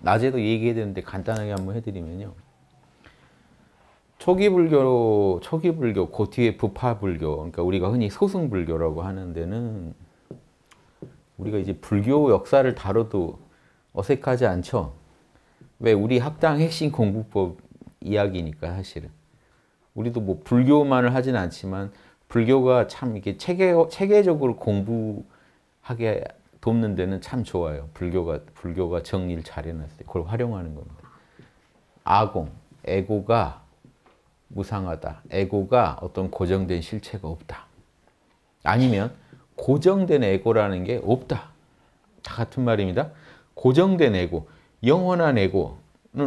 낮에도 얘기해야 되는데 간단하게 한번 해드리면요. 초기 불교, 초기 불교, 그 뒤에 부파 불교, 그러니까 우리가 흔히 소승 불교라고 하는 데는 우리가 이제 불교 역사를 다뤄도 어색하지 않죠. 왜 우리 학당 핵심 공부법 이야기니까 사실은 우리도 뭐 불교만을 하진 않지만 불교가 참 이게 체계 체계적으로 공부하게 돕는 데는 참 좋아요. 불교가 불교가 정리를 잘 해놨어요. 그걸 활용하는 겁니다. 아공, 에고가 무상하다. 에고가 어떤 고정된 실체가 없다. 아니면 고정된 에고라는 게 없다. 다 같은 말입니다. 고정된 에고, 영원한 에고는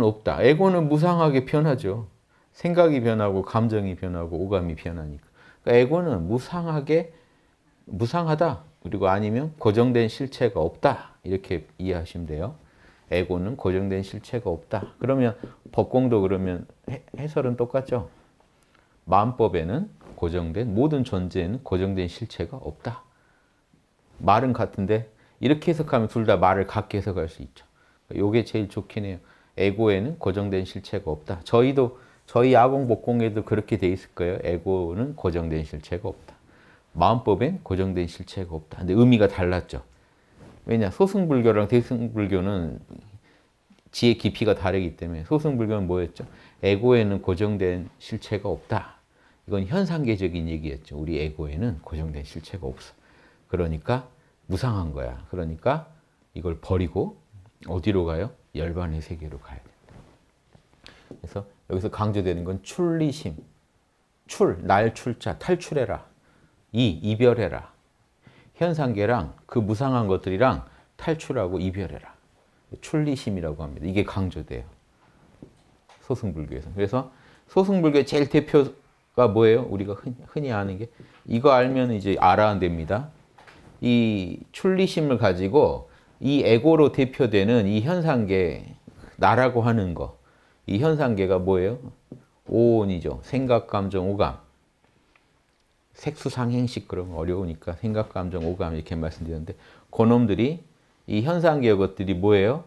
없다. 에고는 무상하게 변하죠. 생각이 변하고 감정이 변하고 오감이 변하니까. 그러니까 에고는 무상하게 무상하다. 그리고 아니면 고정된 실체가 없다. 이렇게 이해하시면 돼요. 에고는 고정된 실체가 없다. 그러면 법공도 그러면 해설은 똑같죠. 마음법에는 고정된 모든 존재에는 고정된 실체가 없다. 말은 같은데 이렇게 해석하면 둘 다 말을 같게 해석할 수 있죠. 요게 제일 좋긴 해요. 에고에는 고정된 실체가 없다. 저희도 저희 야공 복공에도 그렇게 돼 있을 거예요. 에고는 고정된 실체가 없다. 마음법엔 고정된 실체가 없다. 근데 의미가 달랐죠. 왜냐? 소승불교랑 대승불교는 지혜 깊이가 다르기 때문에 소승불교는 뭐였죠? 에고에는 고정된 실체가 없다. 이건 현상계적인 얘기였죠. 우리 에고에는 고정된 실체가 없어. 그러니까 무상한 거야. 그러니까 이걸 버리고 어디로 가요? 열반의 세계로 가야 된다. 그래서 여기서 강조되는 건 출리심. 출, 날 출자, 탈출해라. 2. 이별해라. 현상계랑 그 무상한 것들이랑 탈출하고 이별해라. 출리심이라고 합니다. 이게 강조돼요. 소승불교에서. 그래서 소승불교의 제일 대표가 뭐예요? 우리가 흔 흔히 아는 게 이거 알면 이제 알아야 됩니다. 이 출리심을 가지고 이 에고로 대표되는 이 현상계 나라고 하는 거. 이 현상계가 뭐예요? 오온이죠. 생각, 감정, 오감. 색수상행식 그런 거 어려우니까 생각, 감정, 오감 이렇게 말씀드렸는데 그놈들이 이 현상계 의 것들이 뭐예요?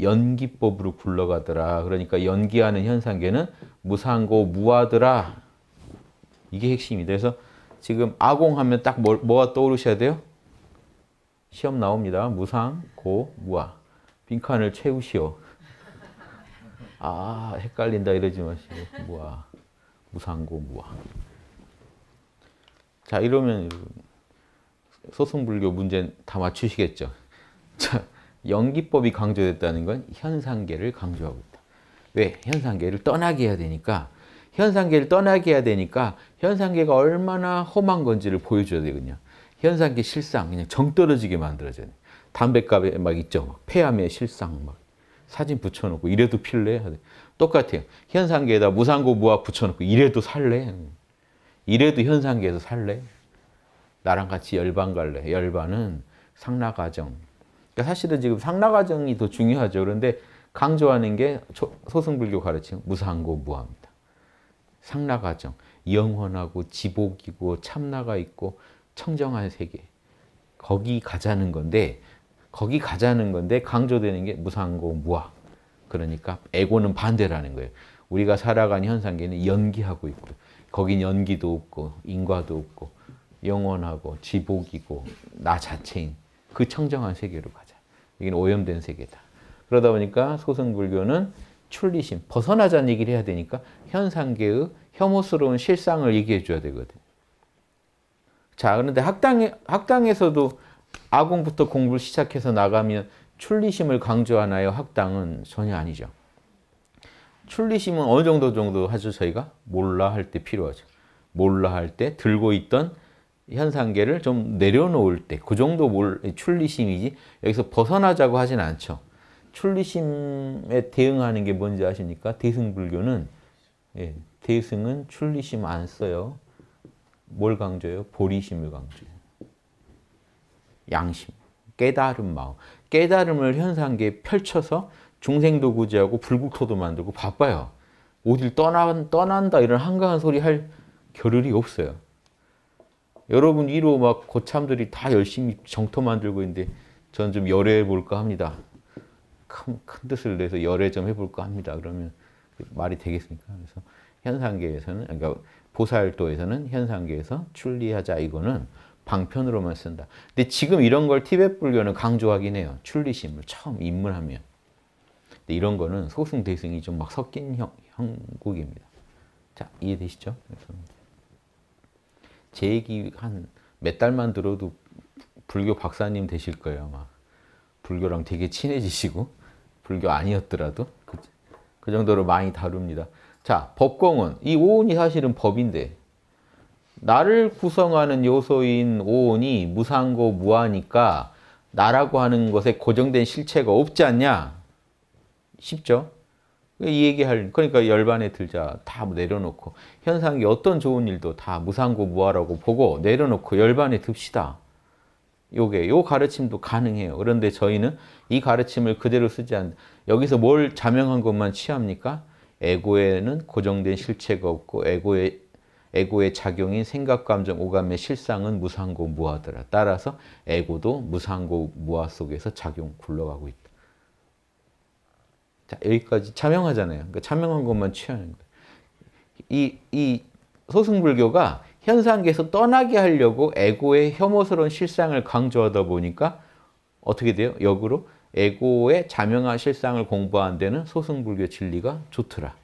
연기법으로 굴러가더라. 그러니까 연기하는 현상계는 무상고 무하더라. 이게 핵심이다. 그래서 지금 아공하면 딱 뭐, 뭐가 떠오르셔야 돼요? 시험 나옵니다. 무상, 고, 무아. 빈칸을 채우시오. 아, 헷갈린다 이러지 마시고. 무아. 무상고, 무아. 자, 이러면 소승불교 문제 다 맞추시겠죠. 자, 연기법이 강조됐다는 건 현상계를 강조하고 있다. 왜? 현상계를 떠나게 해야 되니까 현상계를 떠나게 해야 되니까 현상계가 얼마나 험한 건지를 보여줘야 되거든요. 현상계 실상 그냥 정 떨어지게 만들어져요. 담배값에 막 있죠. 막 폐암의 실상 막 사진 붙여놓고 이래도 필래? 똑같아요. 현상계에다 무상고 무학 붙여놓고 이래도 살래? 이래도 현상계에서 살래? 나랑 같이 열반 갈래? 열반은 상라가정. 그러니까 사실은 지금 상라가정이 더 중요하죠. 그런데 강조하는 게 소승불교 가르침 무상고 무합니다. 상라가정. 영원하고 지복이고 참나가 있고 청정한 세계. 거기 가자는 건데 거기 가자는 건데 강조되는 게 무상고 무아. 그러니까 에고는 반대라는 거예요. 우리가 살아가는 현상계는 연기하고 있고 거긴 연기도 없고 인과도 없고 영원하고 지복이고 나 자체인 그 청정한 세계로 가자. 이건 오염된 세계다. 그러다 보니까 소승불교는 출리심, 벗어나자는 얘기를 해야 되니까 현상계의 혐오스러운 실상을 얘기해 줘야 되거든. 자, 그런데 학당에, 학당에서도 아공부터 공부를 시작해서 나가면 출리심을 강조하나요? 학당은 전혀 아니죠. 출리심은 어느 정도 정도 하죠 저희가? 몰라 할 때 필요하죠. 몰라 할 때 들고 있던 현상계를 좀 내려놓을 때 그 정도 몰, 출리심이지 여기서 벗어나자고 하진 않죠. 출리심에 대응하는 게 뭔지 아십니까? 대승불교는 예, 대승은 출리심 안 써요. 뭘 강조해요? 보리심을 강조해요. 양심, 깨달은 마음. 깨달음을 현상계에 펼쳐서 중생도 구제하고 불국토도 만들고 바빠요. 어딜 떠난, 떠난다 이런 한가한 소리 할 겨를이 없어요. 여러분 위로 막 고참들이 다 열심히 정토 만들고 있는데 전 좀 열애해 볼까 합니다. 큰, 큰 뜻을 내서 열애 좀 해볼까 합니다. 그러면 말이 되겠습니까? 그래서 현상계에서는 그러니까 보살도에서는 현상계에서 출리하자 이거는 방편으로만 쓴다. 근데 지금 이런 걸 티벳 불교는 강조하긴 해요. 출리심을 처음 입문하면. 근데 네, 이런 거는 소승, 대승이 좀 막 섞인 형, 형국입니다. 자, 이해되시죠? 제 얘기 한 몇 달만 들어도 불교 박사님 되실 거예요, 막. 불교랑 되게 친해지시고, 불교 아니었더라도. 그, 그 정도로 많이 다룹니다. 자, 법공은, 이 오온이 사실은 법인데, 나를 구성하는 요소인 오온이 무상고 무하니까 나라고 하는 것에 고정된 실체가 없지 않냐? 쉽죠? 그러니까 이 얘기할 그러니까 열반에 들자 다 내려놓고 현상이 어떤 좋은 일도 다 무상고 무하라고 보고 내려놓고 열반에 듭시다. 요게 요 가르침도 가능해요. 그런데 저희는 이 가르침을 그대로 쓰지 않 여기서 뭘 자명한 것만 취합니까? 에고에는 고정된 실체가 없고 에고의 에고의 작용인 생각, 감정, 오감의 실상은 무상고 무하더라. 따라서 에고도 무상고 무하 속에서 작용 굴러가고 있다. 자, 여기까지 차명하잖아요. 그러니까 차명한 것만 취하는 거예요. 이, 이 소승불교가 현상계에서 떠나게 하려고 에고의 혐오스러운 실상을 강조하다 보니까 어떻게 돼요? 역으로 에고의 자명한 실상을 공부하는 데는 소승불교 진리가 좋더라.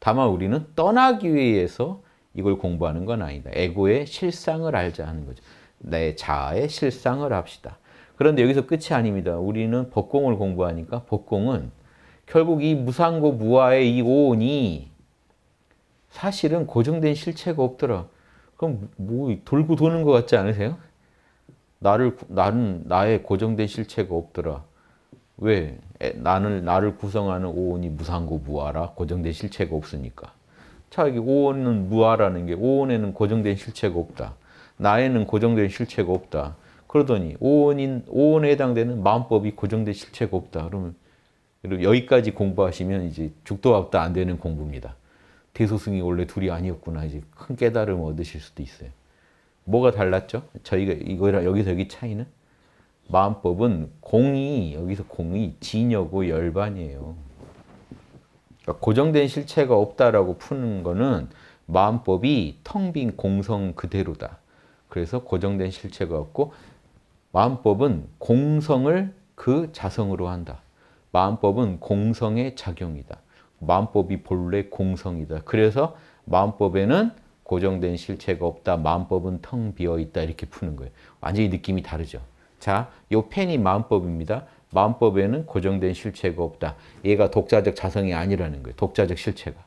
다만 우리는 떠나기 위해서 이걸 공부하는 건 아니다. 에고의 실상을 알자 하는 거죠. 내 자아의 실상을 합시다. 그런데 여기서 끝이 아닙니다. 우리는 법공을 공부하니까 법공은 결국 이 무상고 무아의 이 오온이 사실은 고정된 실체가 없더라. 그럼 뭐 돌고 도는 것 같지 않으세요? 나를 나는 나의 고정된 실체가 없더라. 왜? 나는 나를 구성하는 오온이 무상고 무아라 고정된 실체가 없으니까. 자, 여기 오온은 무아라는 게 오온에는 고정된 실체가 없다. 나에는 고정된 실체가 없다. 그러더니 오온인 오온에 해당되는 마음법이 고정된 실체가 없다. 그러면 그리고 여기까지 공부하시면 이제 죽도 밥도 안 되는 공부입니다. 대소승이 원래 둘이 아니었구나 이제 큰 깨달음 얻으실 수도 있어요. 뭐가 달랐죠? 저희가 이거랑 여기서 여기 차이는 마음법은 공이 여기서 공이 진여고 열반이에요. 그러니까 고정된 실체가 없다라고 푸는 거는 마음법이 텅 빈 공성 그대로다. 그래서 고정된 실체가 없고 마음법은 공성을 그 자성으로 한다. 마음법은 공성의 작용이다. 마음법이 본래 공성이다. 그래서 마음법에는 고정된 실체가 없다. 마음법은 텅 비어 있다. 이렇게 푸는 거예요. 완전히 느낌이 다르죠. 자, 요 펜이 마음법입니다. 마음법에는 고정된 실체가 없다. 얘가 독자적 자성이 아니라는 거예요. 독자적 실체가.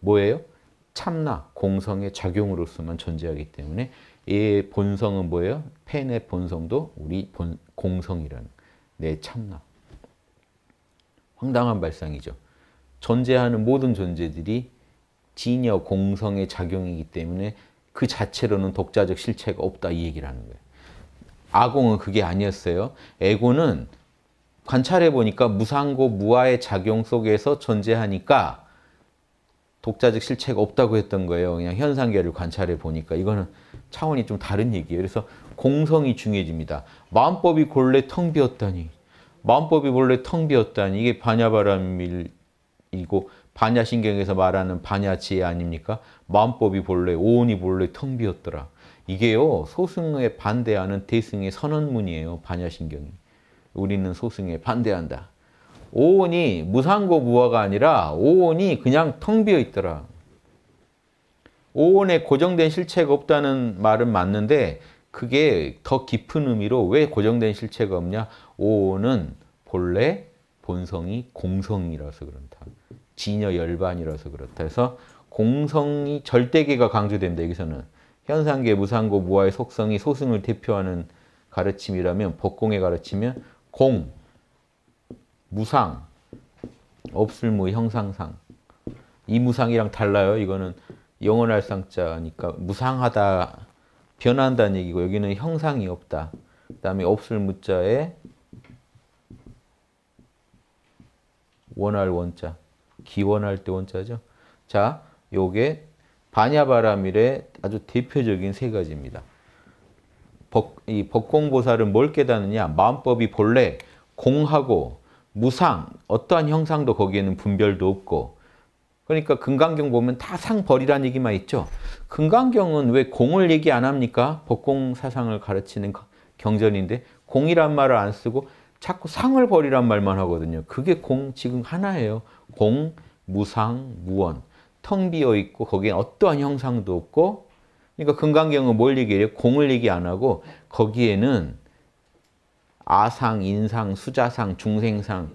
뭐예요? 참나, 공성의 작용으로서만 존재하기 때문에 얘의 본성은 뭐예요? 펜의 본성도 우리 본, 공성이라는 내 참나. 황당한 발상이죠. 존재하는 모든 존재들이 진여 공성의 작용이기 때문에 그 자체로는 독자적 실체가 없다 이 얘기를 하는 거예요. 아공은 그게 아니었어요. 에고는 관찰해 보니까 무상고 무아의 작용 속에서 존재하니까 독자적 실체가 없다고 했던 거예요. 그냥 현상계를 관찰해 보니까 이거는 차원이 좀 다른 얘기예요. 그래서 공성이 중요해집니다. 마음법이 본래 텅 비었다니 마음법이 원래 텅 비었다니 이게 반야바람이고 반야신경에서 말하는 반야지혜 아닙니까? 마음법이 본래 오온이 본래 텅 비었더라. 이게요 소승에 반대하는 대승의 선언문이에요. 반야신경이. 우리는 소승에 반대한다. 오온이 무상고 무화가 아니라 오온이 그냥 텅 비어 있더라. 오온에 고정된 실체가 없다는 말은 맞는데 그게 더 깊은 의미로 왜 고정된 실체가 없냐? 오는 본래 본성이 공성이라서 그렇다. 진여 열반이라서 그렇다. 해서 공성이 절대계가 강조된다. 여기서는 현상계, 무상고, 무아의 속성이 소승을 대표하는 가르침이라면 법공의 가르침이 공, 무상, 없을무, 형상상. 이 무상이랑 달라요. 이거는 영원할 상자니까 무상하다, 변한다는 얘기고 여기는 형상이 없다. 그 다음에 없을 무자에 원할 원자. 기원할 때 원자죠. 자, 요게 반야바라밀의 아주 대표적인 세 가지입니다. 법, 이 법공보살은 뭘 깨닫느냐? 마음법이 본래 공하고 무상, 어떠한 형상도 거기에는 분별도 없고 그러니까 금강경 보면 다 상벌이란 얘기만 있죠. 금강경은 왜 공을 얘기 안 합니까? 법공 사상을 가르치는 경전인데 공이란 말을 안 쓰고 자꾸 상을 버리란 말만 하거든요. 그게 공 지금 하나예요. 공, 무상, 무원. 텅 비어 있고 거기에 어떠한 형상도 없고 그러니까 금강경은 뭘 얘기해요? 공을 얘기 안 하고 거기에는 아상, 인상, 수자상, 중생상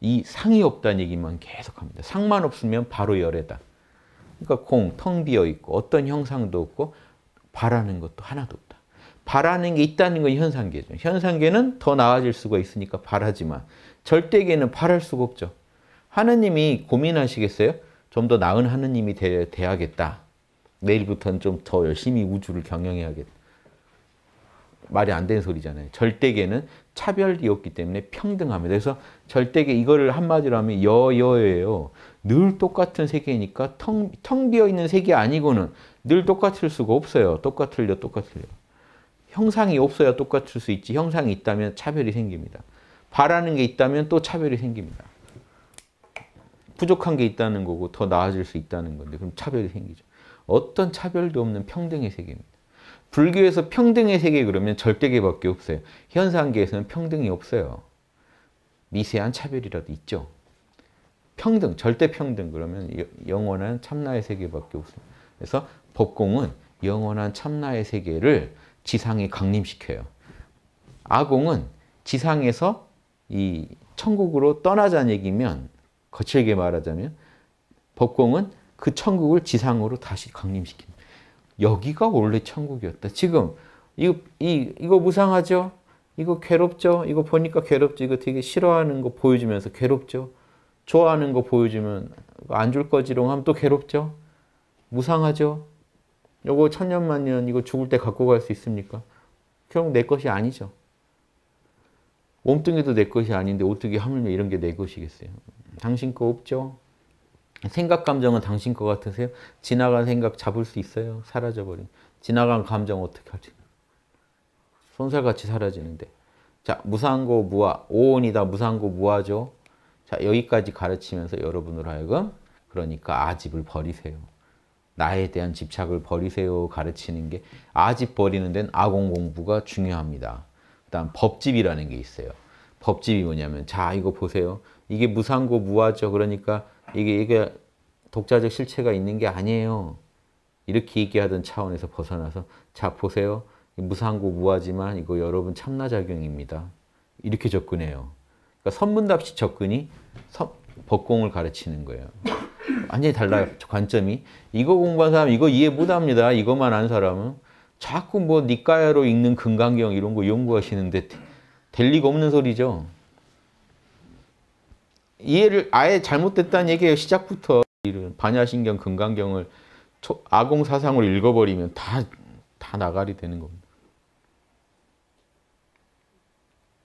이 상이 없다는 얘기만 계속합니다. 상만 없으면 바로 열애다. 그러니까 공, 텅 비어 있고 어떤 형상도 없고 바라는 것도 하나도 없고. 바라는 게 있다는 건 현상계죠. 현상계는 더 나아질 수가 있으니까 바라지만 절대계는 바랄 수가 없죠. 하느님이 고민하시겠어요? 좀 더 나은 하느님이 되, 돼야겠다. 내일부터는 좀 더 열심히 우주를 경영해야겠다. 말이 안 되는 소리잖아요. 절대계는 차별이 없기 때문에 평등합니다. 그래서 절대계 이거를 한마디로 하면 여여예요. 늘 똑같은 세계니까 텅, 텅 비어 있는 세계 아니고는 늘 똑같을 수가 없어요. 똑같을려 똑같을려. 형상이 없어야 똑같을 수 있지 형상이 있다면 차별이 생깁니다. 바라는 게 있다면 또 차별이 생깁니다. 부족한 게 있다는 거고 더 나아질 수 있다는 건데 그럼 차별이 생기죠. 어떤 차별도 없는 평등의 세계입니다. 불교에서 평등의 세계 그러면 절대계밖에 없어요. 현상계에서는 평등이 없어요. 미세한 차별이라도 있죠. 평등, 절대평등 그러면 영원한 참나의 세계밖에 없습니다. 그래서 법공은 영원한 참나의 세계를 지상에 강림시켜요. 아공은 지상에서 이 천국으로 떠나자는 얘기면 거칠게 말하자면 법공은 그 천국을 지상으로 다시 강림시킵니다. 여기가 원래 천국이었다. 지금 이거, 이, 이거 무상하죠? 이거 괴롭죠? 이거 보니까 괴롭죠? 이거 되게 싫어하는 거 보여주면서 괴롭죠? 좋아하는 거 보여주면 안 줄 거지롱 하면 또 괴롭죠? 무상하죠? 요거 천년만년 이거 죽을 때 갖고 갈 수 있습니까? 결국 내 것이 아니죠. 몸뚱이도 내 것이 아닌데 어떻게 하물며 이런 게 내 것이겠어요. 당신 거 없죠? 생각, 감정은 당신 거 같으세요? 지나간 생각 잡을 수 있어요? 사라져버린. 지나간 감정 어떻게 하지? 손살같이 사라지는데. 자, 무상고 무아. 오온이다 무상고 무아죠. 자, 여기까지 가르치면서 여러분으로 하여금 그러니까 아집을 버리세요. 나에 대한 집착을 버리세요 가르치는 게 아집 버리는 데는 아공 공부가 중요합니다. 그다음 법집이라는 게 있어요. 법집이 뭐냐면 자 이거 보세요. 이게 무상고 무아죠. 그러니까 이게 이게 독자적 실체가 있는 게 아니에요. 이렇게 얘기하던 차원에서 벗어나서 자 보세요. 무상고 무아지만 이거 여러분 참나작용입니다. 이렇게 접근해요. 그러니까 선문답식 접근이 선, 법공을 가르치는 거예요. 완전히 달라요. 음. 관점이. 이거 공부한 사람 이거 이해 못합니다. 이것만 안 사람은. 자꾸 뭐 니까야로 읽는 금강경 이런 거 연구하시는데 될 리가 없는 소리죠. 이해를 아예 잘못됐다는 얘기예요. 시작부터. 이런 반야신경 금강경을 아공 사상으 읽어버리면 다, 다 나가리 되는 겁니다.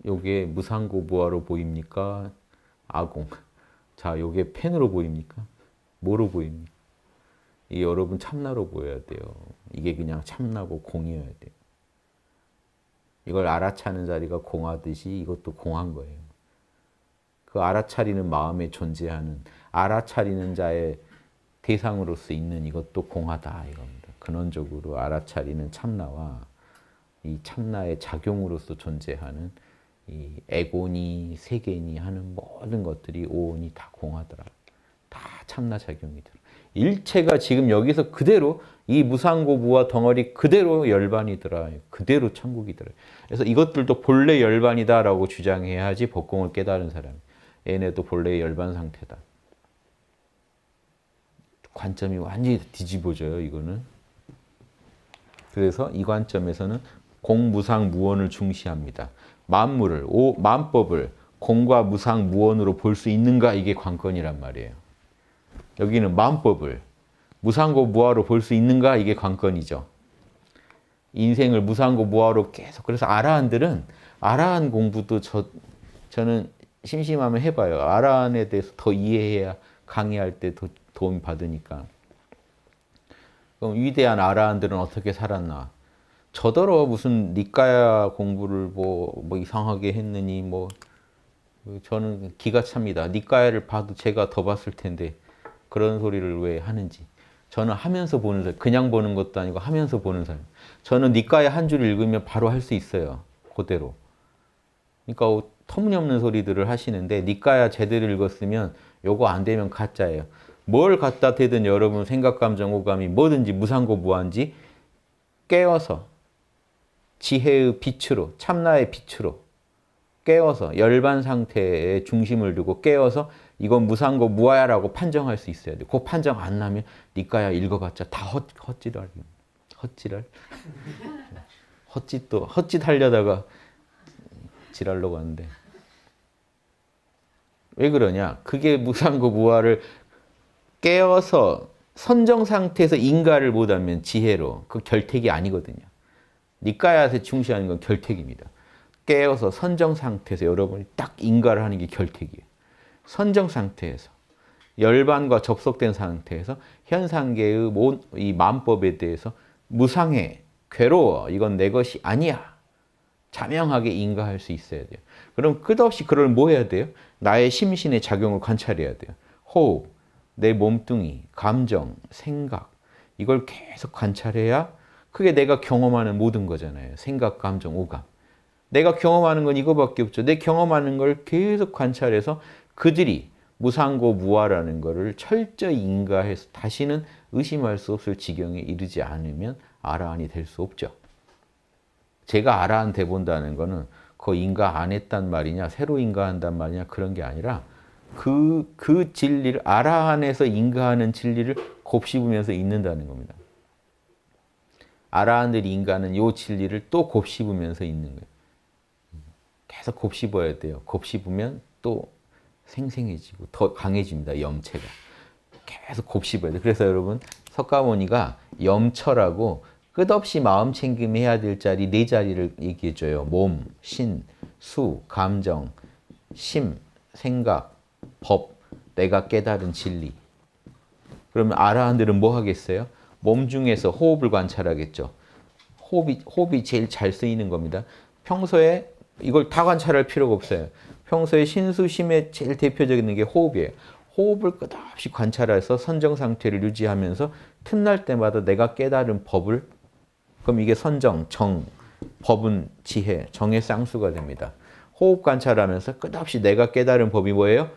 요게 무상고부하로 보입니까? 아공. 자, 요게 펜으로 보입니까? 뭐로 보입니까? 이 여러분 참나로 보여야 돼요. 이게 그냥 참나고 공이어야 돼요. 이걸 알아차는 자리가 공하듯이 이것도 공한 거예요. 그 알아차리는 마음에 존재하는 알아차리는 자의 대상으로서 있는 이것도 공하다 이겁니다. 근원적으로 알아차리는 참나와 이 참나의 작용으로서 존재하는 이 에고니, 세계니 하는 모든 것들이 오온이 다 공하더라. 다 참나 작용이 들어. 일체가 지금 여기서 그대로 이 무상고부와 덩어리 그대로 열반이더라. 그대로 천국이더라. 그래서 이것들도 본래 열반이다라고 주장해야지 법공을 깨달은 사람 얘네도 본래 열반 상태다. 관점이 완전히 뒤집어져요, 이거는. 그래서 이 관점에서는 공무상 무원을 중시합니다. 만물을, 오, 만법을 공과 무상 무원으로 볼 수 있는가 이게 관건이란 말이에요. 여기는 마음법을 무상고 무아로 볼 수 있는가 이게 관건이죠. 인생을 무상고 무아로 계속 그래서 아라한들은 아라한 공부도 저 저는 심심하면 해봐요. 아라한에 대해서 더 이해해야 강의할 때 도, 도움 받으니까. 그럼 위대한 아라한들은 어떻게 살았나? 저더러 무슨 니까야 공부를 뭐, 뭐 이상하게 했느니 뭐 저는 기가 찹니다. 니까야를 봐도 제가 더 봤을 텐데 그런 소리를 왜 하는지. 저는 하면서 보는 사람, 그냥 보는 것도 아니고 하면서 보는 사람. 저는 니까의 한줄 읽으면 바로 할 수 있어요. 그대로. 그러니까 터무니없는 소리들을 하시는데 니까야 제대로 읽었으면 요거 안 되면 가짜예요. 뭘 갖다 대든 여러분 생각, 감정, 호감이 뭐든지 무상고 무한지 깨워서 지혜의 빛으로, 참나의 빛으로 깨워서 열반 상태에 중심을 두고 깨워서 이건 무상고 무아야라고 판정할 수 있어야 돼. 그 판정 안 나면 니까야 읽어봤자 다 헛, 헛짓할. 헛짓할? 헛짓도, 헛짓 하려다가 지랄로 가는데. 왜 그러냐? 그게 무상고 무아를 깨어서 선정 상태에서 인가를 못하면 지혜로 그 결택이 아니거든요. 니까야한테 중시하는 건 결택입니다. 깨어서 선정 상태에서 여러분이 딱 인가를 하는 게 결택이에요. 선정 상태에서 열반과 접속된 상태에서 현상계의 이만법에 대해서 무상해, 괴로워, 이건 내 것이 아니야. 자명하게 인가할 수 있어야 돼요. 그럼 끝없이 그걸 뭐 해야 돼요? 나의 심신의 작용을 관찰해야 돼요. 호흡, 내 몸뚱이, 감정, 생각 이걸 계속 관찰해야 그게 내가 경험하는 모든 거잖아요. 생각, 감정, 오감. 내가 경험하는 건 이거밖에 없죠. 내 경험하는 걸 계속 관찰해서 그들이 무상고 무아라는 것을 철저히 인가해서 다시는 의심할 수 없을 지경에 이르지 않으면 아라한이 될 수 없죠. 제가 아라한 돼 본다는 거는 그 인가 안 했단 말이냐, 새로 인가한단 말이냐 그런 게 아니라 그, 그 진리를 아라한에서 인가하는 진리를 곱씹으면서 있는다는 겁니다. 아라한들이 인가하는 요 진리를 또 곱씹으면서 있는 거예요. 계속 곱씹어야 돼요. 곱씹으면 또 생생해지고 더 강해집니다. 염체가. 계속 곱씹어야 돼. 그래서 여러분 석가모니가 염처라고 끝없이 마음 챙김해야 될 자리 네 자리를 얘기해 줘요. 몸, 신, 수, 감정, 심, 생각, 법, 내가 깨달은 진리. 그러면 아라한들은 뭐 하겠어요? 몸 중에서 호흡을 관찰하겠죠. 호흡이, 호흡이 제일 잘 쓰이는 겁니다. 평소에 이걸 다 관찰할 필요가 없어요. 평소에 신수심의 제일 대표적인 게 호흡이에요. 호흡을 끝없이 관찰해서 선정 상태를 유지하면서 틈날 때마다 내가 깨달은 법을 그럼 이게 선정, 정, 법은 지혜, 정의 쌍수가 됩니다. 호흡 관찰하면서 끝없이 내가 깨달은 법이 뭐예요?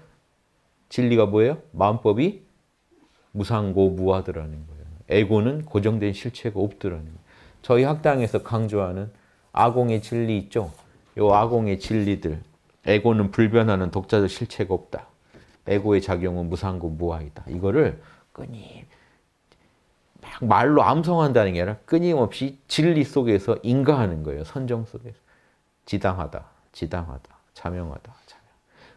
진리가 뭐예요? 마음법이 무상고 무하더라는 거예요. 에고는 고정된 실체가 없더라는 거예요. 저희 학당에서 강조하는 아공의 진리 있죠? 요 아공의 진리들, 에고는 불변하는 독자적 실체가 없다. 에고의 작용은 무상고 무아이다. 이거를 끊임 막 말로 암송한다는 게 아니라 끊임없이 진리 속에서 인가하는 거예요. 선정 속에서. 지당하다, 지당하다, 자명하다, 자명.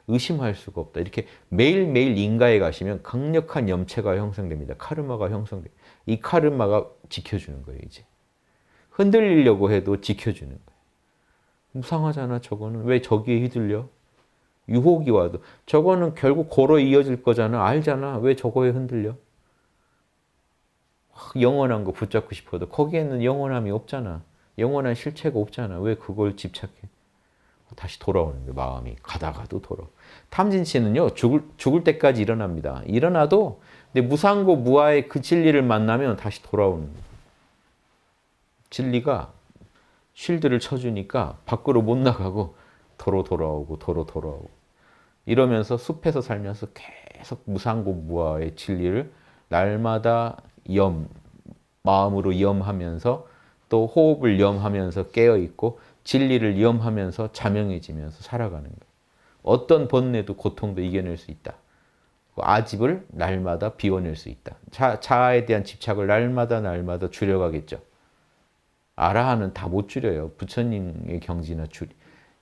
의심할 수가 없다. 이렇게 매일매일 인가에 가시면 강력한 염체가 형성됩니다. 카르마가 형성돼. 이 카르마가 지켜주는 거예요, 이제. 흔들리려고 해도 지켜주는 거예요. 무상하잖아 저거는. 왜 저기에 휘둘려? 유혹이 와도. 저거는 결국 고로 이어질 거잖아. 알잖아. 왜 저거에 흔들려? 영원한 거 붙잡고 싶어도 거기에는 영원함이 없잖아. 영원한 실체가 없잖아. 왜 그걸 집착해? 다시 돌아오는 거 마음이 가다가도 돌아. 탐진치는요 죽을 죽을 때까지 일어납니다. 일어나도 근데 무상고 무아의 그 진리를 만나면 다시 돌아오는 거 진리가 쉴드를 쳐주니까 밖으로 못 나가고 도로 돌아오고 도로 돌아오고 이러면서 숲에서 살면서 계속 무상고무아의 진리를 날마다 염, 마음으로 염하면서 또 호흡을 염하면서 깨어있고 진리를 염하면서 자명해지면서 살아가는 거예요. 어떤 번뇌도 고통도 이겨낼 수 있다. 그 아집을 날마다 비워낼 수 있다. 자, 자아에 대한 집착을 날마다 날마다 줄여가겠죠. 아라하는 다못 줄여요. 부처님의 경지나 줄,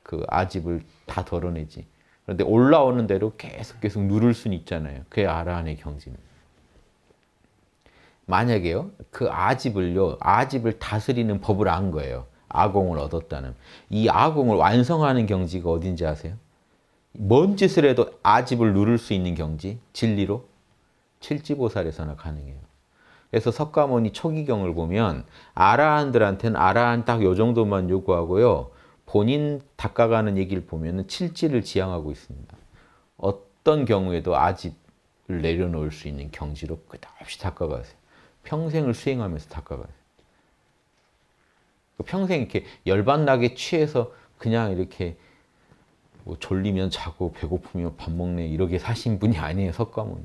그 아집을 다 덜어내지. 그런데 올라오는 대로 계속 계속 누를 수는 있잖아요. 그게 아라한의 경지는. 만약에요, 그 아집을요, 아집을 다스리는 법을 안 거예요. 아공을 얻었다는. 이 아공을 완성하는 경지가 어딘지 아세요? 뭔 짓을 해도 아집을 누를 수 있는 경지, 진리로 칠지보살에서나 가능해요. 그래서 석가모니 초기경을 보면 아라한들한테는 아라한 딱 요 정도만 요구하고요. 본인 닦아가는 얘기를 보면 칠지를 지향하고 있습니다. 어떤 경우에도 아집을 내려놓을 수 있는 경지로 끝없이 닦아가세요. 평생을 수행하면서 닦아가세요. 평생 이렇게 열반나게 취해서 그냥 이렇게 뭐 졸리면 자고 배고프면 밥 먹네 이렇게 사신 분이 아니에요 석가모니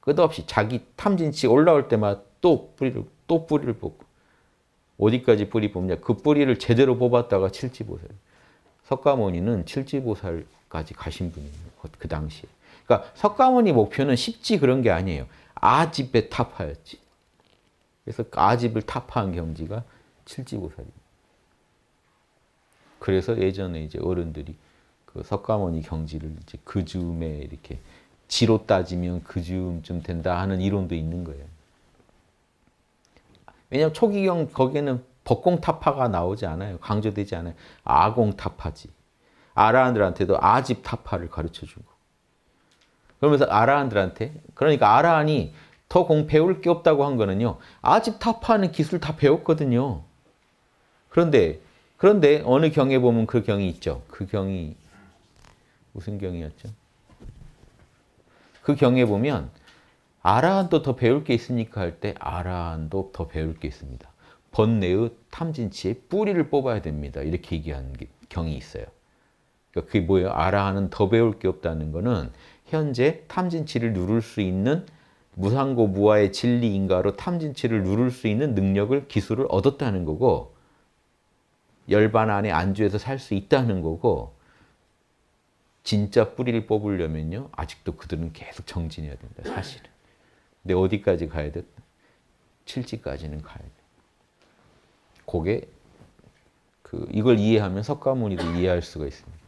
끝없이 자기 탐진치 올라올 때마다 또 뿌리를 또 뿌리를 뽑고 어디까지 뿌리 뽑냐? 그 뿌리를 제대로 뽑았다가 칠지보살. 석가모니는 칠지보살까지 가신 분이에요. 그, 그 당시에. 그러니까 석가모니 목표는 쉽지 그런 게 아니에요. 아집의 타파였지. 그래서 아집을 타파한 경지가 칠지보살입니다. 그래서 예전에 이제 어른들이 그 석가모니 경지를 이제 그 즈음에 이렇게 지로 따지면 그 즈음쯤 된다 하는 이론도 있는 거예요. 왜냐하면 초기경 거기에는 법공타파가 나오지 않아요. 강조되지 않아요. 아공타파지. 아라한들한테도 아집타파를 가르쳐주고. 그러면서 아라한들한테 그러니까 아라한이 더 공 배울 게 없다고 한 거는요. 아집타파는 기술 다 배웠거든요. 그런데 그런데 어느 경에 보면 그 경이 있죠. 그 경이 무슨 경이었죠? 그 경에 보면 아라한도 더 배울 게 있으니까 할 때 아라한도 더 배울 게 있습니다. 번뇌의 탐진치의 뿌리를 뽑아야 됩니다. 이렇게 얘기한 경이 있어요. 그러니까 그게 뭐예요? 아라한은 더 배울 게 없다는 거는 현재 탐진치를 누릴 수 있는 무상고 무아의 진리인가로 탐진치를 누릴 수 있는 능력을 기술을 얻었다는 거고 열반 안에 안주해서 살 수 있다는 거고 진짜 뿌리를 뽑으려면요 아직도 그들은 계속 정진해야 된다 사실은. 근데 어디까지 가야 돼? 칠지까지는 가야 돼. 그게 그 이걸 이해하면 석가모니도 이해할 수가 있습니다.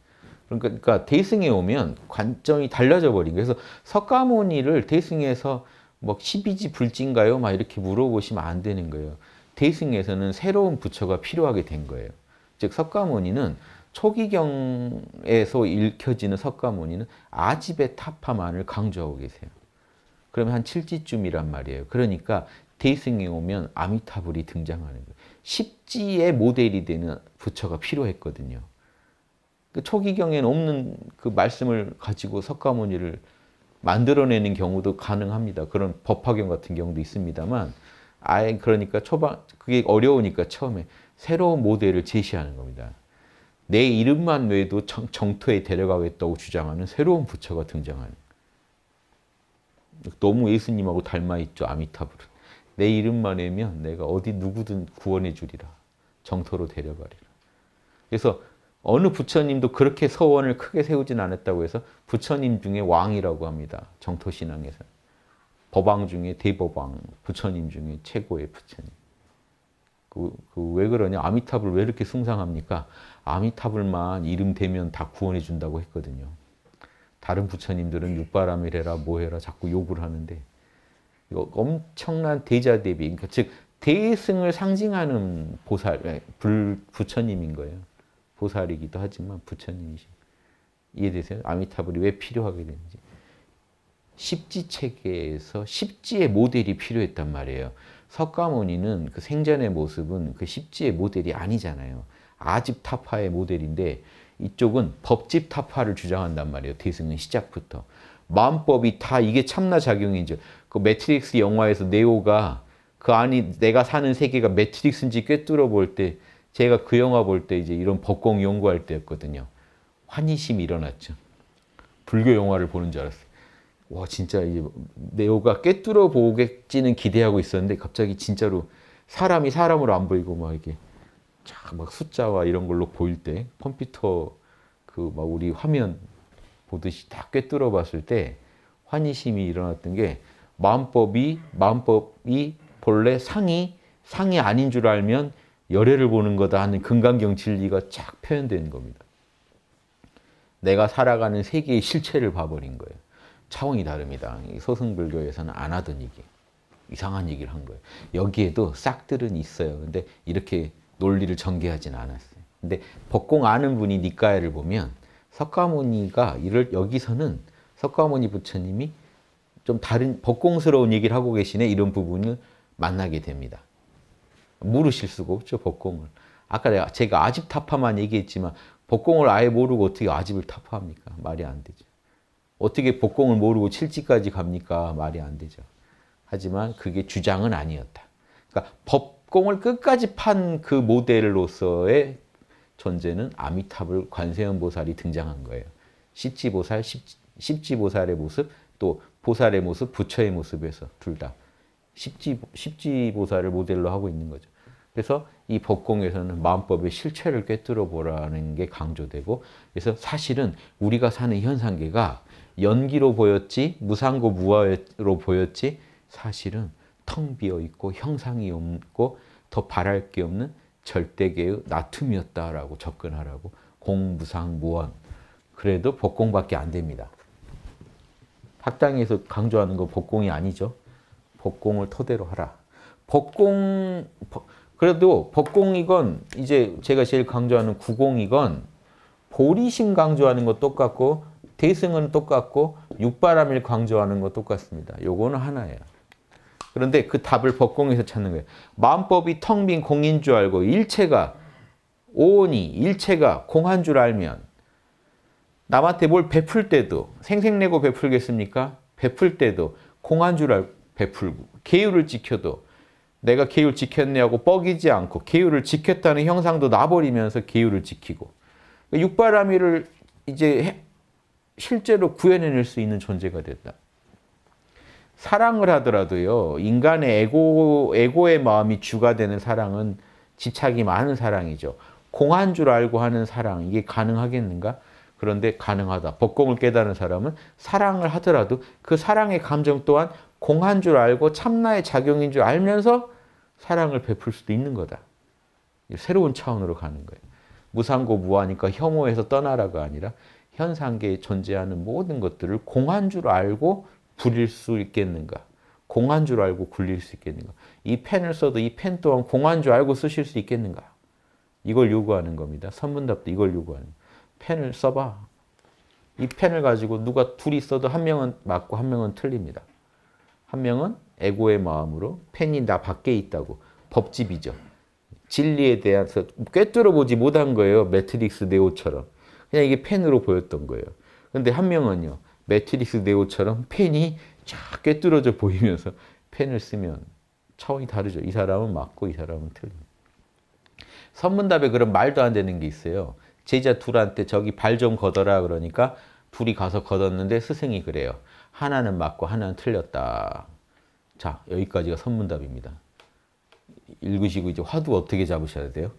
그러니까, 그러니까 대승에 오면 관점이 달라져 버린 거예요. 그래서 석가모니를 대승에서 뭐 12지 불진가요? 막 이렇게 물어보시면 안 되는 거예요. 대승에서는 새로운 부처가 필요하게 된 거예요. 즉 석가모니는 초기경에서 읽혀지는 석가모니는 아집의 타파만을 강조하고 계세요. 그러면 한 7지쯤이란 말이에요. 그러니까 데이승에 오면 아미타불이 등장하는 거예요. 십지의 모델이 되는 부처가 필요했거든요. 그 초기경에는 없는 그 말씀을 가지고 석가모니를 만들어내는 경우도 가능합니다. 그런 법화경 같은 경우도 있습니다만 아예 그러니까 초반 그게 어려우니까 처음에 새로운 모델을 제시하는 겁니다. 내 이름만 외도 정, 정토에 데려가겠다고 주장하는 새로운 부처가 등장하는 너무 예수님하고 닮아있죠. 아미타불은. 내 이름만 내면 내가 어디 누구든 구원해 주리라. 정토로 데려가리라. 그래서 어느 부처님도 그렇게 서원을 크게 세우진 않았다고 해서 부처님 중에 왕이라고 합니다. 정토신앙에서. 법왕 중에 대법왕, 부처님 중에 최고의 부처님. 그, 그왜 그러냐? 아미타불 왜 이렇게 숭상합니까? 아미타불만 이름 대면 다 구원해 준다고 했거든요. 다른 부처님들은 육바람이래라 뭐해라 자꾸 욕을 하는데 이거 엄청난 대자 대비 그러니까 즉 대승을 상징하는 보살 예, 불, 부처님인 거예요. 보살이기도 하지만 부처님이신 이해되세요? 아미타불이 왜 필요하게 되는지 십지 체계에서 십지의 모델이 필요했단 말이에요. 석가모니는 그 생전의 모습은 그 십지의 모델이 아니잖아요. 아집타파의 모델인데 이쪽은 법집 타파를 주장한단 말이에요. 대승은 시작부터. 마음법이 다 이게 참나 작용이죠. 그 매트릭스 영화에서 네오가 그 안이 내가 사는 세계가 매트릭스인지 꿰뚫어 볼 때 제가 그 영화 볼 때 이제 이런 법공 연구할 때였거든요. 환희심이 일어났죠. 불교 영화를 보는 줄 알았어요. 와 진짜 이제 네오가 꿰뚫어 보겠지는 기대하고 있었는데 갑자기 진짜로 사람이 사람으로 안 보이고 막 이렇게 막 숫자와 이런 걸로 보일 때 컴퓨터 그 막 우리 화면 보듯이 다 꿰뚫어 봤을 때 환희심이 일어났던 게 마음법이 마음법이 본래 상이 상이 아닌 줄 알면 열애를 보는 거다 하는 금강경 진리가 쫙 표현된 겁니다. 내가 살아가는 세계의 실체를 봐버린 거예요. 차원이 다릅니다. 소승불교에서는 안 하던 얘기, 이상한 얘기를 한 거예요. 여기에도 싹들은 있어요. 근데 이렇게 논리를 전개하진 않았어요. 근데 법공 아는 분이 니까야를 보면 석가모니가 이를 여기서는 석가모니 부처님이 좀 다른 법공스러운 얘기를 하고 계시네 이런 부분을 만나게 됩니다. 모르실 수가 없죠 법공을. 아까 내가 제가 아집 타파만 얘기했지만 법공을 아예 모르고 어떻게 아집을 타파합니까? 말이 안 되죠. 어떻게 복공을 모르고 칠지까지 갑니까? 말이 안 되죠. 하지만 그게 주장은 아니었다. 그러니까 법 공을 끝까지 판 그 모델로서의 존재는 아미타불 관세음 보살이 등장한 거예요. 십지보살, 십지보살의 모습, 또 보살의 모습, 부처의 모습에서 둘 다 십지, 십지보살을 모델로 하고 있는 거죠. 그래서 이 법공에서는 마음법의 실체를 꿰뚫어 보라는 게 강조되고 그래서 사실은 우리가 사는 현상계가 연기로 보였지 무상고 무화로 보였지 사실은 텅 비어 있고 형상이 없고 더 바랄 게 없는 절대계의 나툼이었다라고 접근하라고 공부상 무원 그래도 복공밖에 안 됩니다. 학당에서 강조하는 거 복공이 아니죠. 복공을 토대로 하라. 복공 그래도 복공이건 이제 제가 제일 강조하는 구공이건 보리심 강조하는 것 똑같고 대승은 똑같고 육바람일 강조하는 것 똑같습니다. 요거는 하나예요. 그런데 그 답을 법공에서 찾는 거예요. 마음법이 텅 빈 공인 줄 알고 일체가 오온이 일체가 공한 줄 알면 남한테 뭘 베풀 때도 생색내고 베풀겠습니까? 베풀 때도 공한 줄 알고 베풀고 계율을 지켜도 내가 계율 지켰네 하고 뻐기지 않고 계율을 지켰다는 형상도 놔버리면서 계율을 지키고 육바라밀을 이제 실제로 구해낼수 있는 존재가 됐다. 사랑을 하더라도요. 인간의 에고, 에고의 마음이 주가 되는 사랑은 집착이 많은 사랑이죠. 공한 줄 알고 하는 사랑, 이게 가능하겠는가? 그런데 가능하다. 법공을 깨달은 사람은 사랑을 하더라도 그 사랑의 감정 또한 공한 줄 알고 참나의 작용인 줄 알면서 사랑을 베풀 수도 있는 거다. 새로운 차원으로 가는 거예요. 무상고 무하니까 혐오에서 떠나라가 아니라 현상계에 존재하는 모든 것들을 공한 줄 알고 부릴 수 있겠는가? 공한 줄 알고 굴릴 수 있겠는가? 이 펜을 써도 이 펜 또한 공한 줄 알고 쓰실 수 있겠는가? 이걸 요구하는 겁니다. 선문답도 이걸 요구하는 겁니다. 펜을 써봐. 이 펜을 가지고 누가 둘이 써도 한 명은 맞고 한 명은 틀립니다. 한 명은 에고의 마음으로 펜이 나 밖에 있다고 법집이죠. 진리에 대해서 꿰뚫어보지 못한 거예요. 매트릭스 네오처럼. 그냥 이게 펜으로 보였던 거예요. 근데 한 명은요. 매트릭스 네오처럼 펜이 쫙 꿰뚫어져 보이면서 펜을 쓰면 차원이 다르죠. 이 사람은 맞고 이 사람은 틀린 선문답에 그런 말도 안 되는 게 있어요. 제자 둘한테 저기 발 좀 걷어라 그러니까 둘이 가서 걷었는데 스승이 그래요. 하나는 맞고 하나는 틀렸다. 자, 여기까지가 선문답입니다. 읽으시고 이제 화두 어떻게 잡으셔야 돼요?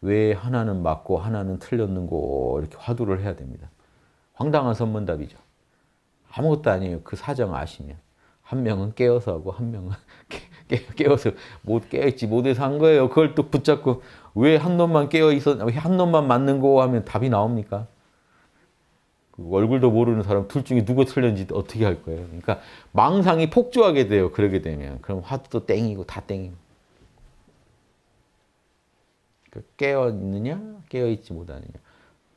왜 하나는 맞고 하나는 틀렸는고 이렇게 화두를 해야 됩니다. 황당한 선문답이죠. 아무것도 아니에요. 그 사정 아시면. 한 명은 깨어서 하고 한 명은 깨, 어서못 깨어있지 못해서 한 거예요. 그걸 또 붙잡고 왜 한 놈만 깨어있어 한 놈만 맞는 거 하면 답이 나옵니까? 그 얼굴도 모르는 사람 둘 중에 누가 틀렸는지 어떻게 할 거예요. 그러니까 망상이 폭주하게 돼요. 그러게 되면. 그럼 화두도 땡이고 다 땡이고. 그 깨어 있느냐 깨어 있지 못하느냐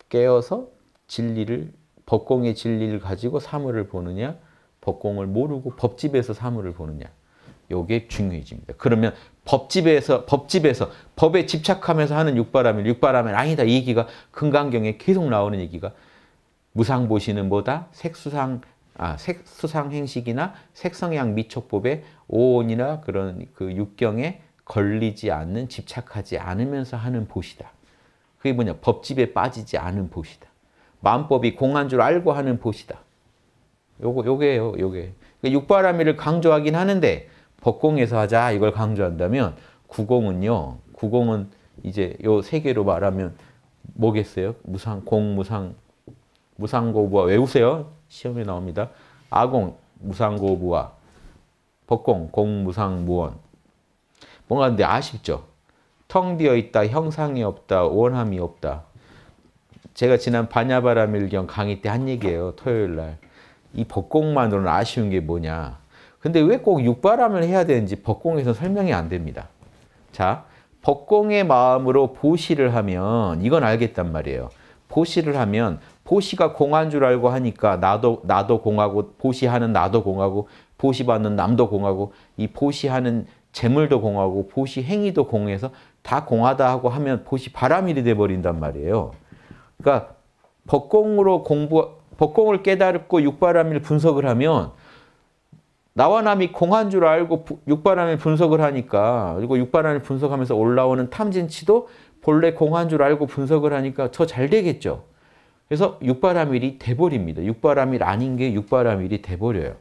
깨어서 진리를 법공의 진리를 가지고 사물을 보느냐 법공을 모르고 법집에서 사물을 보느냐 요게 중요해집니다. 그러면 법집에서 법집에서 법에 집착하면서 하는 육바라면 육바라면 아니다 이 얘기가 금강경에 계속 나오는 얘기가 무상보시는 뭐다 색수상 아, 색수상 행식이나 색성향 미촉법의 오온이나 그런 그 육경에 걸리지 않는 집착하지 않으면서 하는 보시다. 그게 뭐냐 법집에 빠지지 않은 보시다. 만법이 공한 줄 알고 하는 보시다. 요거 요게요. 요게. 그러니까 육바라밀을 강조하긴 하는데 법공에서 하자 이걸 강조한다면 구공은요. 구공은 이제 요 세 개로 말하면 뭐겠어요? 무상 공 무상 무상고부와 외우세요. 시험에 나옵니다. 아공 무상고부와 법공 공무상무원 뭔가 근데 아쉽죠. 텅 비어 있다, 형상이 없다, 원함이 없다. 제가 지난 반야바라밀경 강의 때 한 얘기예요. 토요일 날. 이 법공만으로는 아쉬운 게 뭐냐. 근데 왜 꼭 육바람을 해야 되는지 법공에서 설명이 안 됩니다. 자, 법공의 마음으로 보시를 하면 이건 알겠단 말이에요. 보시를 하면 보시가 공한 줄 알고 하니까 나도 나도 공하고 보시하는 나도 공하고 보시받는 남도 공하고 이 보시하는 재물도 공하고 보시 행위도 공해서 다 공하다 하고 하면 보시 바람일이 돼 버린단 말이에요. 그러니까 법공으로 공부 법공을 깨달고 육바람일 분석을 하면 나와 남이 공한 줄 알고 육바람일 분석을 하니까 그리고 육바람일 분석하면서 올라오는 탐진치도 본래 공한 줄 알고 분석을 하니까 더 잘 되겠죠. 그래서 육바람일이 돼버립니다. 육바람일 아닌 게 육바람일이 돼버려요.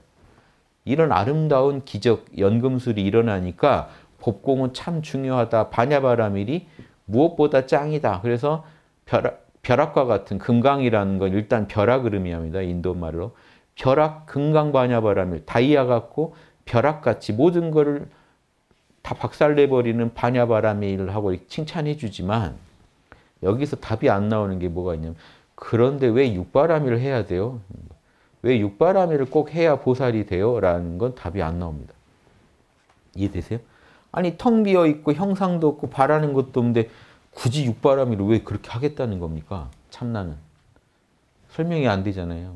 이런 아름다운 기적, 연금술이 일어나니까 법공은 참 중요하다. 반야바람일이 무엇보다 짱이다. 그래서 별, 벼락과 같은 금강이라는 건 일단 벼락을 의미합니다. 인도말로. 벼락, 금강바냐바라밀, 다이아 같고 벼락같이 모든 것을 다 박살내버리는 바냐바라밀을 하고 칭찬해 주지만 여기서 답이 안 나오는 게 뭐가 있냐면 그런데 왜 육바라밀을 해야 돼요? 왜 육바라밀을 꼭 해야 보살이 돼요? 라는 건 답이 안 나옵니다. 이해되세요? 아니 텅 비어있고 형상도 없고 바라는 것도 없는데 굳이 육바람이를 왜 그렇게 하겠다는 겁니까? 참나는. 설명이 안 되잖아요.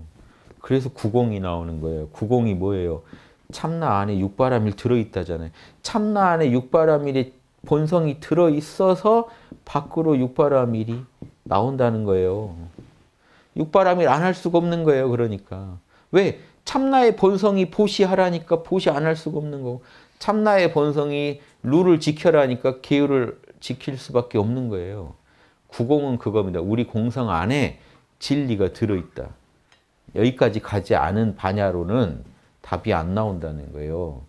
그래서 구공이 나오는 거예요. 구공이 뭐예요? 참나 안에 육바람일 들어있다잖아요. 참나 안에 육바람일의 본성이 들어있어서 밖으로 육바람일이 나온다는 거예요. 육바람일 안 할 수가 없는 거예요. 그러니까. 왜? 참나의 본성이 보시하라니까 보시 안 할 수가 없는 거고 참나의 본성이 룰을 지켜라니까 게으를 지킬 수밖에 없는 거예요. 구공은 그겁니다. 우리 공성 안에 진리가 들어있다. 여기까지 가지 않은 반야로는 답이 안 나온다는 거예요.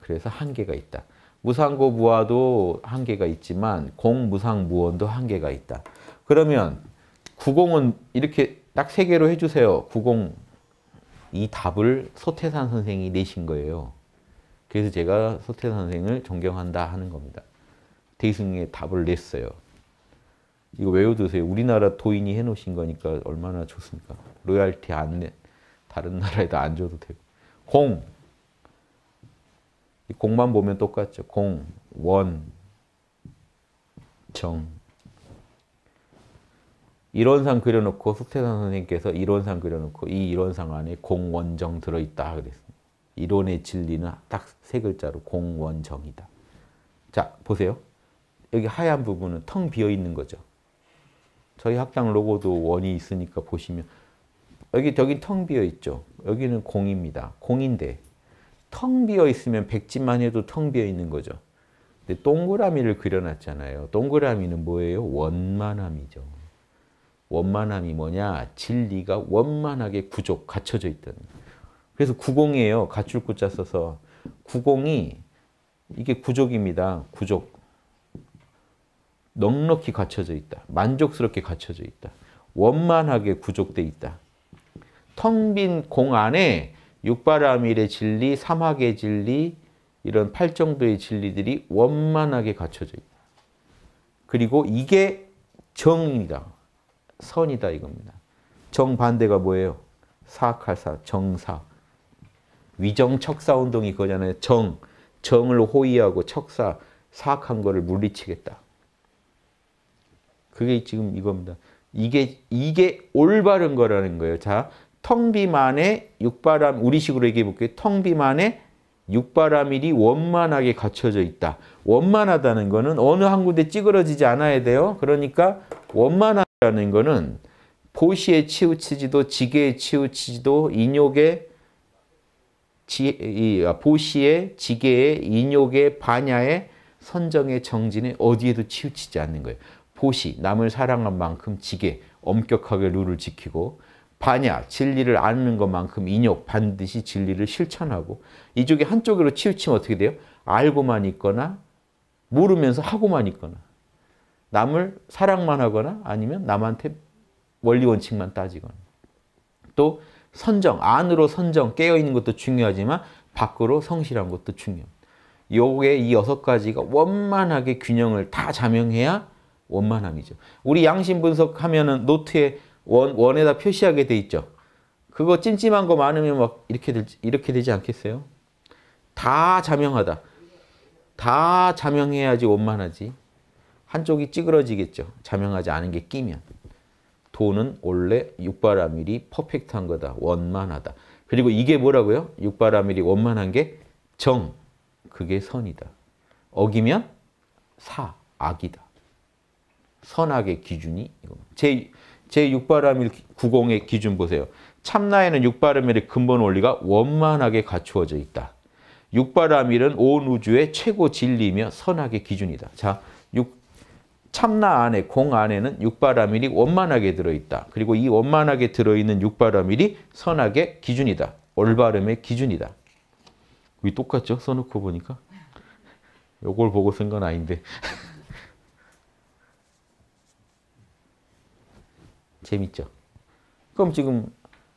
그래서 한계가 있다. 무상고 무화도 한계가 있지만 공무상 무원도 한계가 있다. 그러면 구공은 이렇게 딱 세 개로 해주세요. 구공 이 답을 소태산 선생이 내신 거예요. 그래서 제가 소태산 선생을 존경한다 하는 겁니다. 대승에 답을 냈어요. 이거 외워두세요. 우리나라 도인이 해놓으신 거니까 얼마나 좋습니까? 로얄티 안 내, 다른 나라에다 안 줘도 되고. 공! 공만 보면 똑같죠. 공, 원, 정. 이론상 그려놓고 숙태산 선생님께서 이론상 그려놓고 이 이론상 안에 공원정 들어있다 그랬습니다. 이론의 진리는 딱 세 글자로 공원정이다. 자, 보세요. 여기 하얀 부분은 텅 비어 있는 거죠. 저희 학당 로고도 원이 있으니까 보시면 여기 저기 텅 비어 있죠. 여기는 공입니다. 공인데 텅 비어 있으면 백지만 해도 텅 비어 있는 거죠. 근데 동그라미를 그려놨잖아요. 동그라미는 뭐예요? 원만함이죠. 원만함이 뭐냐? 진리가 원만하게 구조 갖춰져 있던. 그래서 구공이에요. 갖출 구자 써서 구공이 이게 구족입니다. 구족. 넉넉히 갖춰져 있다. 만족스럽게 갖춰져 있다. 원만하게 구족돼 있다. 텅 빈 공 안에 육바라밀의 진리, 삼학의 진리, 이런 팔정도의 진리들이 원만하게 갖춰져 있다. 그리고 이게 정이다. 선이다 이겁니다. 정반대가 뭐예요? 사학할사, 정사. 위정척사 운동이 그거잖아요. 정, 정을 호의하고 척사, 사악한 거를 물리치겠다. 그게 지금 이겁니다. 이게 이게 올바른 거라는 거예요. 자, 텅 비만의 육바람 우리식으로 얘기해 볼게요. 텅 비만의 육바라밀이 원만하게 갖춰져 있다. 원만하다는 거는 어느 한 군데 찌그러지지 않아야 돼요. 그러니까 원만하다는 거는 보시에 치우치지도 지게에 치우치지도 인욕에 지, 이, 보시에 아, 지게에 인욕에 반야에 선정의 정진에 어디에도 치우치지 않는 거예요. 호시, 남을 사랑한 만큼 지게, 엄격하게 룰을 지키고 반야, 진리를 아는 것만큼 인욕, 반드시 진리를 실천하고 이쪽에 한쪽으로 치우치면 어떻게 돼요? 알고만 있거나 모르면서 하고만 있거나 남을 사랑만 하거나 아니면 남한테 원리 원칙만 따지거나 또 선정, 안으로 선정, 깨어있는 것도 중요하지만 밖으로 성실한 것도 중요합니다. 요게 이 여섯 가지가 원만하게 균형을 다 자명해야 원만함이죠. 우리 양심 분석하면은 노트에 원, 원에다 표시하게 돼 있죠. 그거 찜찜한 거 많으면 막 이렇게, 될, 이렇게 되지 않겠어요? 다 자명하다. 다 자명해야지 원만하지. 한쪽이 찌그러지겠죠. 자명하지 않은 게 끼면. 도는 원래 육바라밀이 퍼펙트한 거다. 원만하다. 그리고 이게 뭐라고요? 육바라밀이 원만한 게 정. 그게 선이다. 어기면 사. 악이다. 선악의 기준이 제, 제6바람일 90의 기준 보세요. 참나에는 6바람일의 근본 원리가 원만하게 갖추어져 있다. 6바람일은 온 우주의 최고 진리이며 선악의 기준이다. 자, 6, 참나 안에, 공 안에는 육바라밀이 원만하게 들어있다. 그리고 이 원만하게 들어있는 육바라밀이 선악의 기준이다. 올바름의 기준이다. 이 똑같죠? 써놓고 보니까. 요걸 보고 쓴 건 아닌데. 재밌죠? 그럼 지금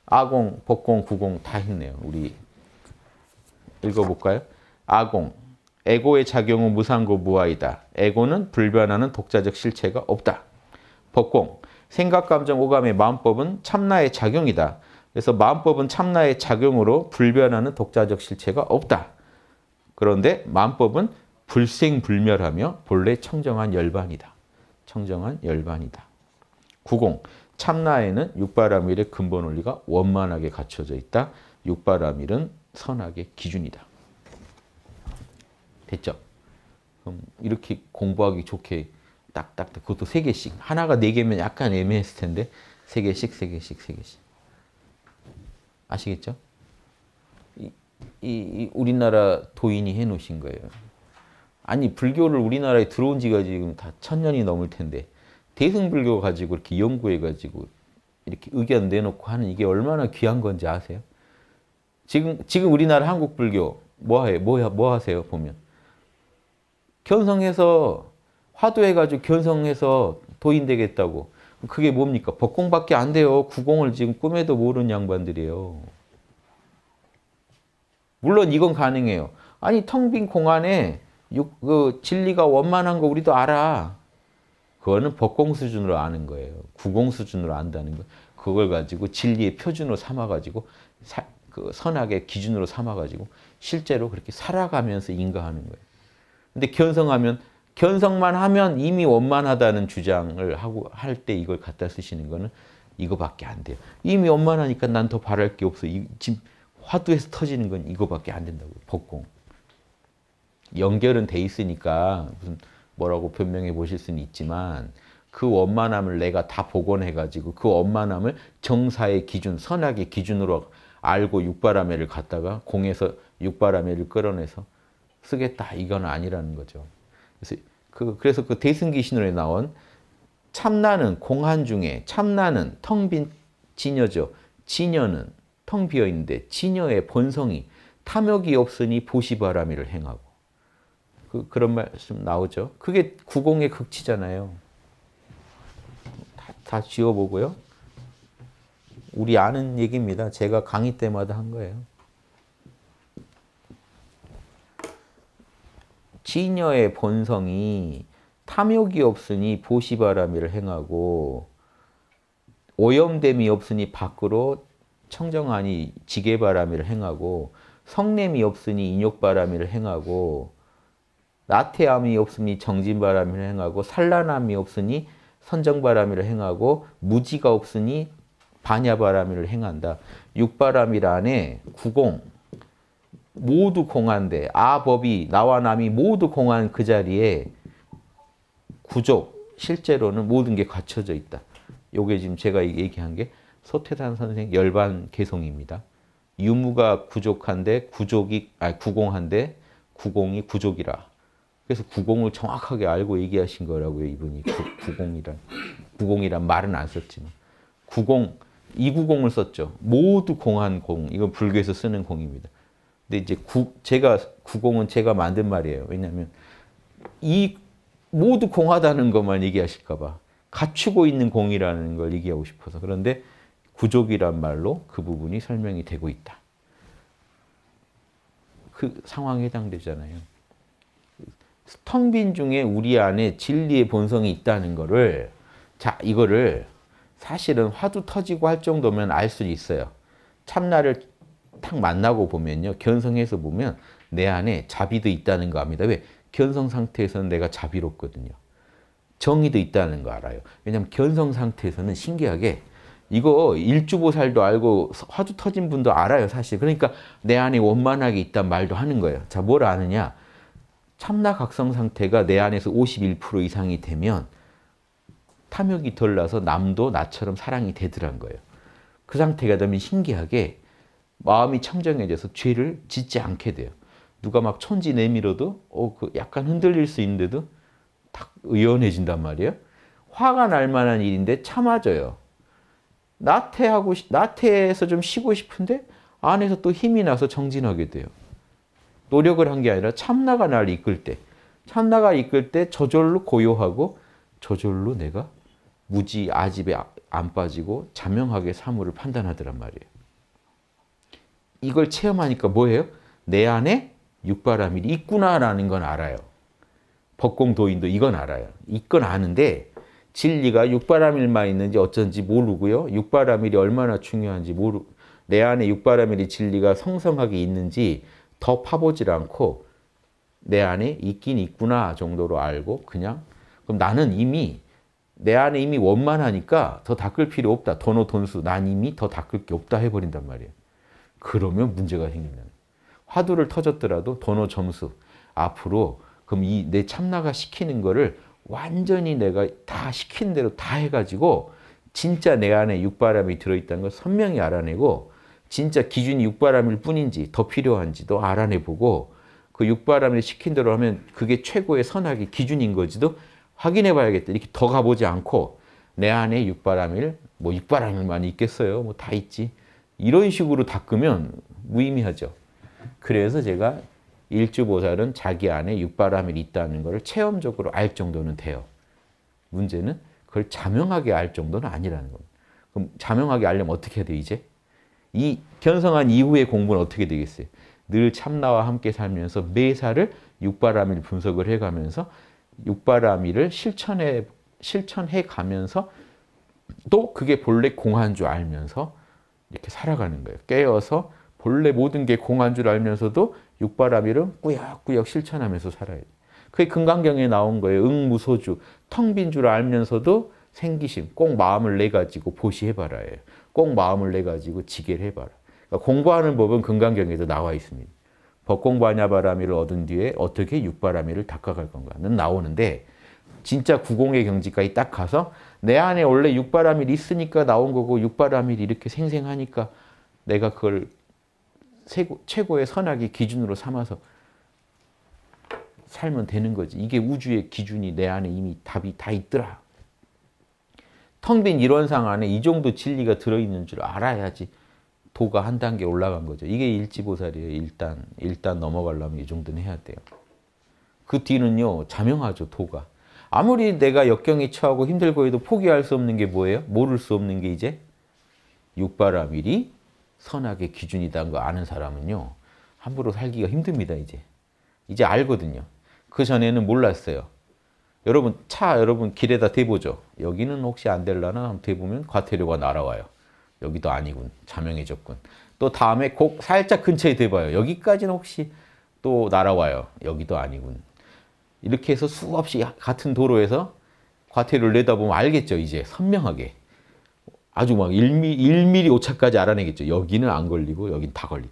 아공, 복공, 구공 다 했네요. 우리 읽어볼까요? 아공, 에고의 작용은 무상고 무아이다. 에고는 불변하는 독자적 실체가 없다. 복공, 생각, 감정, 오감의 마음법은 참나의 작용이다. 그래서 마음법은 참나의 작용으로 불변하는 독자적 실체가 없다. 그런데 마음법은 불생불멸하며 본래 청정한 열반이다. 청정한 열반이다. 구공, 참나에는 육바라밀의 근본 원리가 원만하게 갖춰져 있다. 육바라밀은 선악의 기준이다. 됐죠? 그럼 이렇게 공부하기 좋게 딱딱딱 그것도 세 개씩 하나가 네 개면 약간 애매했을 텐데 세 개씩 세 개씩 세 개씩 아시겠죠? 이, 이, 이 우리나라 도인이 해놓으신 거예요. 아니 불교를 우리나라에 들어온 지가 지금 다 천 년이 넘을 텐데 대승불교 가지고 이렇게 연구해 가지고 이렇게 의견 내놓고 하는 이게 얼마나 귀한 건지 아세요? 지금 지금 우리나라 한국 불교 뭐해 뭐뭐 하세요 보면 견성해서 화두해 가지고 견성해서 도인 되겠다고 그게 뭡니까 법공밖에 안 돼요 구공을 지금 꿈에도 모르는 양반들이에요 물론 이건 가능해요 아니 텅 빈 공안에 육, 그 진리가 원만한 거 우리도 알아 그거는 법공 수준으로 아는 거예요. 구공 수준으로 안다는 거. 그걸 가지고 진리의 표준으로 삼아가지고 사, 그 선악의 기준으로 삼아가지고 실제로 그렇게 살아가면서 인가하는 거예요. 근데 견성하면 견성만 하면 이미 원만하다는 주장을 하고 할 때 이걸 갖다 쓰시는 거는 이거밖에 안 돼요. 이미 원만하니까 난 더 바랄 게 없어. 이, 지금 화두에서 터지는 건 이거밖에 안 된다고요. 법공. 연결은 돼 있으니까 무슨 뭐라고 변명해 보실 수는 있지만 그 원만함을 내가 다 복원해가지고 그 원만함을 정사의 기준, 선악의 기준으로 알고 육바라에를 갖다가 공에서 육바라에를 끌어내서 쓰겠다. 이건 아니라는 거죠. 그래서 그, 그래서 그 대승기 신으로 나온 참나는 공한 중에 참나는 텅빈 진여죠. 진여는 텅 비어 있는데 진여의 본성이 탐욕이 없으니 보시바람이를 행하고 그, 그런 말씀 나오죠. 그게 구공의 극치잖아요. 다, 다 지워보고요. 우리 아는 얘기입니다. 제가 강의 때마다 한 거예요. 지녀의 본성이 탐욕이 없으니 보시바람이를 행하고 오염됨이 없으니 밖으로 청정하니 지게바람이를 행하고 성냄이 없으니 인욕바람이를 행하고 나태함이 없으니 정진바람이를 행하고 산란함이 없으니 선정바람이를 행하고 무지가 없으니 반야바람이를 행한다. 육바람이란에 구공 모두 공한데 아법이 나와 남이 모두 공한 그 자리에 구족 실제로는 모든 게 갖춰져 있다. 요게 지금 제가 얘기한 게 소태산 선생 열반 개성입니다. 유무가 구족한데 구족이 아 구공한데 구공이 구족이라. 그래서 구공을 정확하게 알고 얘기하신 거라고요. 이분이 구, 공이란 구공이란 말은 안 썼지만 구공 이구공을 썼죠. 모두 공한 공. 이건 불교에서 쓰는 공입니다. 근데 이제 구, 제가 구공은 제가 만든 말이에요. 왜냐면이 모두 공하다는 것만 얘기하실까 봐 갖추고 있는 공이라는 걸 얘기하고 싶어서 그런데 구족이란 말로 그 부분이 설명이 되고 있다. 그 상황에 해당되잖아요. 텅빈 중에 우리 안에 진리의 본성이 있다는 거를 자 이거를 사실은 화두 터지고 할 정도면 알 수 있어요. 참나를 딱 만나고 보면요. 견성해서 보면 내 안에 자비도 있다는 거 압니다. 왜? 견성 상태에서는 내가 자비롭거든요. 정의도 있다는 거 알아요. 왜냐하면 견성 상태에서는 신기하게 이거 일주보살도 알고 화두 터진 분도 알아요 사실. 그러니까 내 안에 원만하게 있단 말도 하는 거예요. 자뭘 아느냐? 참나각성 상태가 내 안에서 51% 이상이 되면 탐욕이 덜 나서 남도 나처럼 사랑이 되더란 거예요. 그 상태가 되면 신기하게 마음이 청정해져서 죄를 짓지 않게 돼요. 누가 막 천지 내밀어도 어, 그 약간 흔들릴 수 있는데도 딱 의연해진단 말이에요. 화가 날 만한 일인데 참아줘요. 나태하고 나태해서 좀 쉬고 싶은데 안에서 또 힘이 나서 정진하게 돼요. 노력을 한 게 아니라 참나가 나를 이끌 때 참나가 이끌 때 저절로 고요하고 저절로 내가 무지 아집에 아, 안 빠지고 자명하게 사물을 판단하더란 말이에요. 이걸 체험하니까 뭐예요? 내 안에 육바람이 있구나라는 건 알아요. 법공도인도 이건 알아요. 이건 아는데 진리가 육바람일만 있는지 어쩐지 모르고요. 육바람일이 얼마나 중요한지 모르 내 안에 육바람일이 진리가 성성하게 있는지 더 파보질 않고 내 안에 있긴 있구나 정도로 알고 그냥 그럼 나는 이미 내 안에 이미 원만하니까 더 닦을 필요 없다. 도호 돈수 난 이미 더 닦을 게 없다 해버린단 말이에요. 그러면 문제가 생기다 화두를 터졌더라도 도호 점수 앞으로 그럼 이 내 참나가 시키는 거를 완전히 내가 다 시킨 대로 다 해가지고 진짜 내 안에 육바람이 들어있다는 걸 선명히 알아내고 진짜 기준이 육바람일 뿐인지 더 필요한지도 알아내보고 그 육바람을 시킨 대로 하면 그게 최고의 선악의 기준인 거지도 확인해 봐야겠다. 이렇게 더 가보지 않고 내 안에 육바람일, 뭐 육바람일만 있겠어요. 뭐 다 있지. 이런 식으로 닦으면 무의미하죠. 그래서 제가 일주보살은 자기 안에 육바람이 있다는 것을 체험적으로 알 정도는 돼요. 문제는 그걸 자명하게 알 정도는 아니라는 겁니다. 그럼 자명하게 알려면 어떻게 해야 돼, 요 이제? 이 견성한 이후의 공부는 어떻게 되겠어요? 늘 참나와 함께 살면서 매사를 육바라밀 분석을 해가면서 육바라밀을 실천해 실천해 가면서 또 그게 본래 공한 줄 알면서 이렇게 살아가는 거예요. 깨어서 본래 모든 게 공한 줄 알면서도 육바라밀은 꾸역꾸역 실천하면서 살아야 돼요. 그게 금강경에 나온 거예요. 응무소주 텅 빈 줄 알면서도 생기심 꼭 마음을 내 가지고 보시해봐라예요. 꼭 마음을 내가지고 지게를 해봐라. 그러니까 공부하는 법은 금강경에도 나와 있습니다. 법공바냐바라미를 얻은 뒤에 어떻게 육바라미를 닦아갈 건가는 나오는데 진짜 구공의 경지까지 딱 가서 내 안에 원래 육바라밀 있으니까 나온 거고 육바라밀 이렇게 생생하니까 내가 그걸 최고, 의 선악의 기준으로 삼아서 살면 되는 거지. 이게 우주의 기준이 내 안에 이미 답이 다 있더라. 텅빈 이론상 안에 이 정도 진리가 들어있는 줄 알아야지 도가 한 단계 올라간 거죠. 이게 일지보살이에요. 일단 일단 넘어가려면 이 정도는 해야 돼요. 그 뒤는요. 자명하죠. 도가. 아무리 내가 역경에 처하고 힘들고 해도 포기할 수 없는 게 뭐예요? 모를 수 없는 게 이제 육바라밀이 선악의 기준이다는 거 아는 사람은요. 함부로 살기가 힘듭니다. 이제. 이제 알거든요. 그 전에는 몰랐어요. 여러분 차 여러분 길에다 대보죠. 여기는 혹시 안 될라나 한번 대보면 과태료가 날아와요. 여기도 아니군. 자명해졌군. 또 다음에 곡 살짝 근처에 대봐요. 여기까지는 혹시 또 날아와요. 여기도 아니군. 이렇게 해서 수없이 같은 도로에서 과태료를 내다보면 알겠죠. 이제 선명하게. 아주 막 1mm, 1mm 오차까지 알아내겠죠. 여기는 안 걸리고 여긴 다 걸린.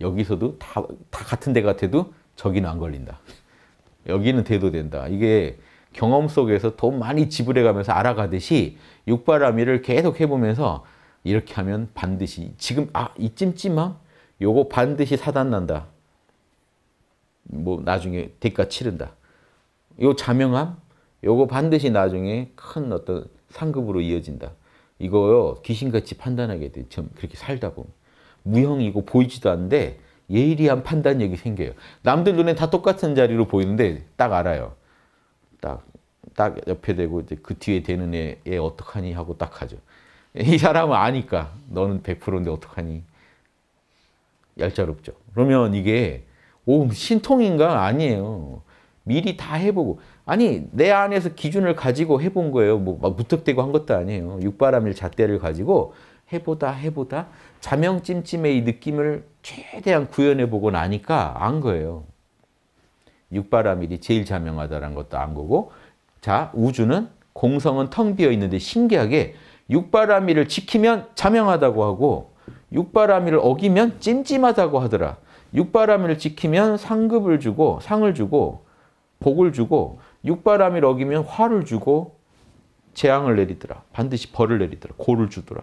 여기서도 다, 다 같은 데 같아도 저기는 안 걸린다. 여기는 돼도 된다. 이게 경험 속에서 돈 많이 지불해 가면서 알아가듯이 육바라밀을 계속 해보면서 이렇게 하면 반드시 지금 아이 찜찜함 요거 반드시 사단난다. 뭐 나중에 대가 치른다. 요 자명함 요거 반드시 나중에 큰 어떤 상급으로 이어진다. 이거요 귀신같이 판단하게 돼. 참 그렇게 살다 보면 무형이고 보이지도 않는데 예리한 판단력이 생겨요. 남들 눈에 다 똑같은 자리로 보이는데 딱 알아요. 딱, 딱 옆에 대고 이제 그 뒤에 대는 애, 애 어떡하니 하고 딱 하죠. 이 사람은 아니까 너는 100%인데 어떡하니. 얄짤없죠. 그러면 이게 오 신통인가? 아니에요. 미리 다 해보고 아니 내 안에서 기준을 가지고 해본 거예요. 뭐막 무턱대고 한 것도 아니에요. 육바람일 잣대를 가지고 해보다 해보다 자명찜찜의 이 느낌을 최대한 구현해보고 나니까 안 거예요. 육바라밀이 제일 자명하다는 것도 안 거고 자 우주는 공성은 텅 비어 있는데 신기하게 육바라밀을 지키면 자명하다고 하고 육바라밀을 어기면 찜찜하다고 하더라. 육바라밀을 지키면 상급을 주고 상을 주고 복을 주고 육바라밀 어기면 화를 주고 재앙을 내리더라. 반드시 벌을 내리더라. 고를 주더라.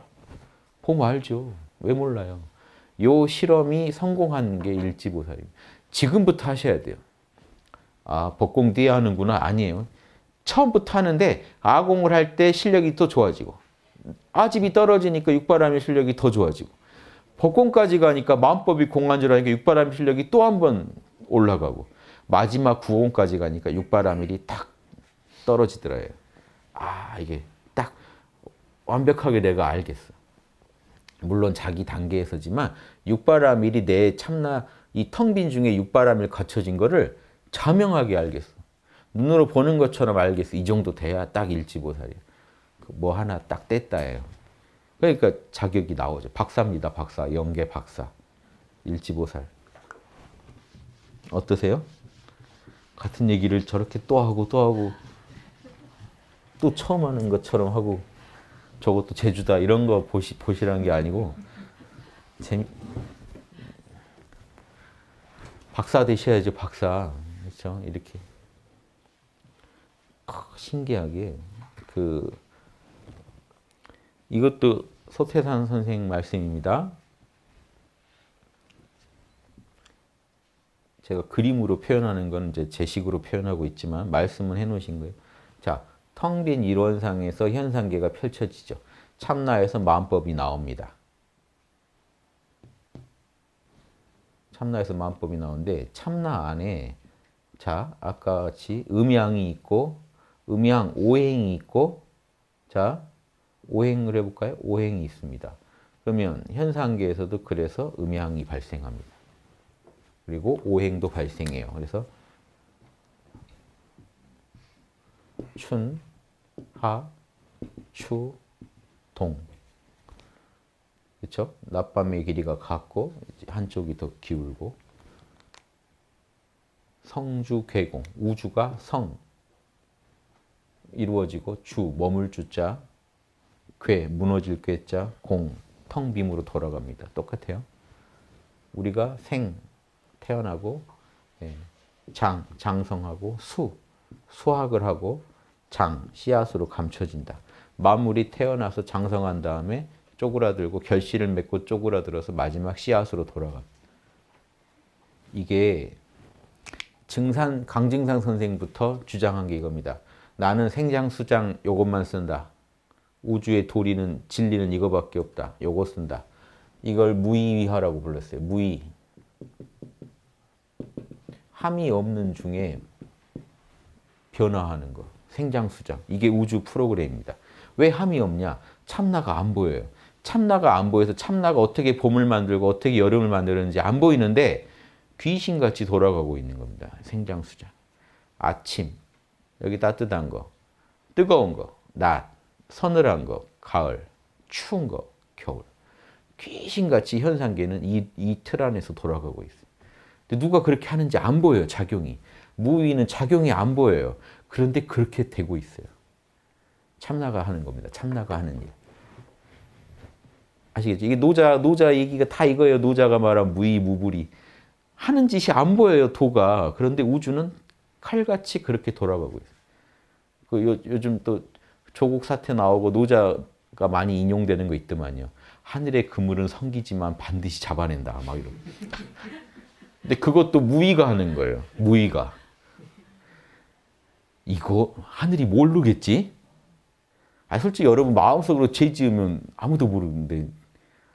그거 알죠. 왜 몰라요. 요 실험이 성공한 게 일지보살입니다. 지금부터 하셔야 돼요. 아, 법공 뒤에 하는구나. 아니에요. 처음부터 하는데 아공을 할 때 실력이 더 좋아지고 아집이 떨어지니까 육바람의 실력이 더 좋아지고 법공까지 가니까 마음법이 공안줄 하니까 육바람의 실력이 또 한번 올라가고 마지막 구공까지 가니까 육바람이딱 떨어지더라 아 이게 딱 완벽하게 내가 알겠어. 물론 자기 단계에서지만 육바라밀이내 참나 이 텅빈 중에 육바라밀 갖춰진 거를 자명하게 알겠어. 눈으로 보는 것처럼 알겠어. 이 정도 돼야 딱 일지보살이야. 그 뭐 하나 딱 뗐다예요. 그러니까 자격이 나오죠. 박사입니다. 박사. 영계 박사. 일지보살. 어떠세요? 같은 얘기를 저렇게 또 하고 또 하고 또 처음 하는 것처럼 하고 저것도 제주다 이런 거 보시 보시라는 게 아니고 재미 박사 되셔야죠 박사 그렇죠 이렇게 신기하게 그 이것도 서태산 선생 말씀입니다. 제가 그림으로 표현하는 건 이제 제식으로 표현하고 있지만 말씀은 해놓으신 거예요. 자, 텅빈일원상에서 현상계가 펼쳐지죠. 참나에서 마음법이 나옵니다. 참나에서 마음법이 나오는데 참나 안에 자 아까 같이 음양이 있고 음양 오행이 있고 자 오행을 해볼까요? 오행이 있습니다. 그러면 현상계에서도 그래서 음양이 발생합니다. 그리고 오행도 발생해요. 그래서 춘, 하, 슈, 동. 그렇죠? 낮밤의 길이가 같고 한쪽이 더 기울고 성주 괴공, 우주가 성 이루어지고 주, 머물 주자, 괴, 무너질 괴자, 공, 텅 빔으로 돌아갑니다. 똑같아요. 우리가 생, 태어나고 예, 장, 장성하고 수, 수학을 하고 장, 씨앗으로 감춰진다. 만물이 태어나서 장성한 다음에 쪼그라들고 결실을 맺고 쪼그라들어서 마지막 씨앗으로 돌아갑 이게 증산 강증상 선생부터 주장한 게 이겁니다. 나는 생장수장 요것만 쓴다. 우주의 도리는 진리는 이거밖에 없다. 요거 쓴다. 이걸 무의위하라고 불렀어요. 무의. 함이 없는 중에 변화하는 거. 생장수정 이게 우주 프로그램입니다. 왜 함이 없냐? 참나가 안 보여요. 참나가 안 보여서 참나가 어떻게 봄을 만들고 어떻게 여름을 만드는지 안 보이는데 귀신같이 돌아가고 있는 겁니다. 생장수장. 아침, 여기 따뜻한 거, 뜨거운 거, 낮, 서늘한 거, 가을, 추운 거, 겨울. 귀신같이 현상계는 이, 이 안에서 돌아가고 있어요. 근데 누가 그렇게 하는지 안 보여요, 작용이. 무의는 작용이 안 보여요. 그런데 그렇게 되고 있어요. 참나가 하는 겁니다. 참나가 하는 일. 아시겠죠? 이게 노자, 노자 얘기가 다 이거예요. 노자가 말한 무의, 무불이. 하는 짓이 안 보여요, 도가. 그런데 우주는 칼같이 그렇게 돌아가고 있어요. 그 요, 요즘 또 조국 사태 나오고 노자가 많이 인용되는 거 있더만요. 하늘의 그물은 성기지만 반드시 잡아낸다. 막 이러고. 근데 그것도 무의가 하는 거예요. 무의가. 이거 하늘이 모르겠지? 아 솔직히 여러분 마음속으로 죄 지으면 아무도 모르는데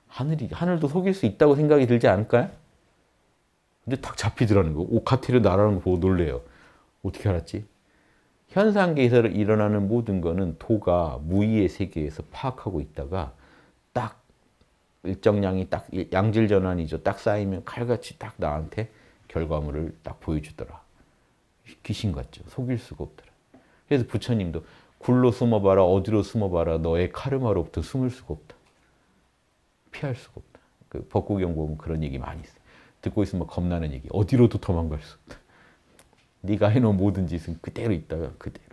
하늘이 하늘도 속일 수 있다고 생각이 들지 않을까요? 근데 탁 잡히더라는 거. 오카테르 나라는 거 보고 놀래요. 어떻게 알았지? 현상계에서 일어나는 모든 거는 도가 무의의 세계에서 파악하고 있다가 딱 일정량이 딱 양질 전환이죠. 딱 쌓이면 칼같이 딱 나한테 결과물을 딱 보여주더라. 귀신 같죠. 속일 수가 없더라. 그래서 부처님도 굴로 숨어봐라, 어디로 숨어봐라, 너의 카르마로부터 숨을 수가 없다. 피할 수가 없다. 그 법구경 보면 그런 얘기 많이 있어요. 듣고 있으면 겁나는 얘기. 어디로도 도망갈 수 없다. 네가 해놓은 모든 짓은 그대로 있다 그대로.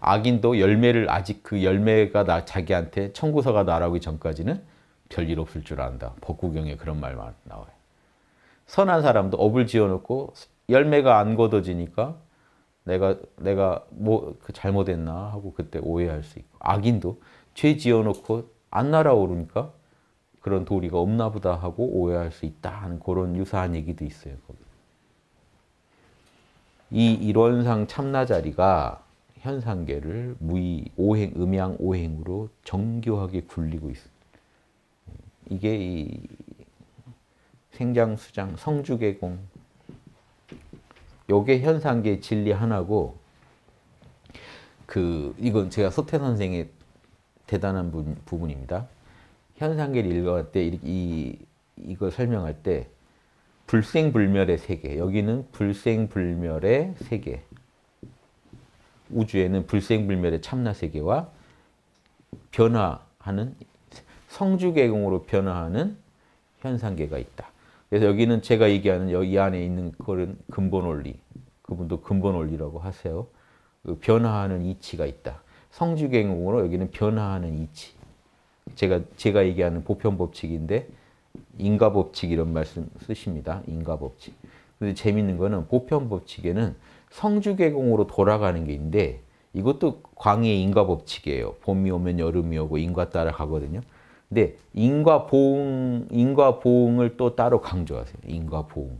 악인도 열매를 아직 그 열매가 나 자기한테 청구서가 날아기 전까지는 별일 없을 줄 안다. 법구경에 그런 말 나와요. 선한 사람도 업을 지어놓고 열매가 안 걷어지니까 내가 내가 뭐 그 잘못했나 하고 그때 오해할 수 있고 악인도 죄 지어놓고 안 날아오르니까 그런 도리가 없나 보다 하고 오해할 수 있다 하는 그런 유사한 얘기도 있어요. 거기. 이 이론상 참나자리가 현상계를 무의, 오행, 음양, 오행으로 정교하게 굴리고 있습니다. 이게 이 생장수장, 성주계공 요게 현상계 진리 하나고 그 이건 제가 서태 선생의 대단한 부, 부분입니다. 현상계를 읽어갈 때 이, 이걸 설명할 때 불생불멸의 세계 여기는 불생불멸의 세계 우주에는 불생불멸의 참나 세계와 변화하는 성주개공으로 변화하는 현상계가 있다. 그래서 여기는 제가 얘기하는 여기 안에 있는 거는 근본 원리. 그분도 근본 원리라고 하세요. 그 변화하는 이치가 있다. 성주행으로 여기는 변화하는 이치. 제가 제가 얘기하는 보편 법칙인데 인가 법칙 이런 말씀 쓰십니다. 인가 법칙. 근데 재밌는 거는 보편 법칙에는 성주개공으로 돌아가는 게 있는데 이것도 광의 인과 법칙이에요. 봄이 오면 여름이 오고 인과 따라가거든요. 근데 인과 보응, 인과 보응을 또 따로 강조하세요. 인과 보응.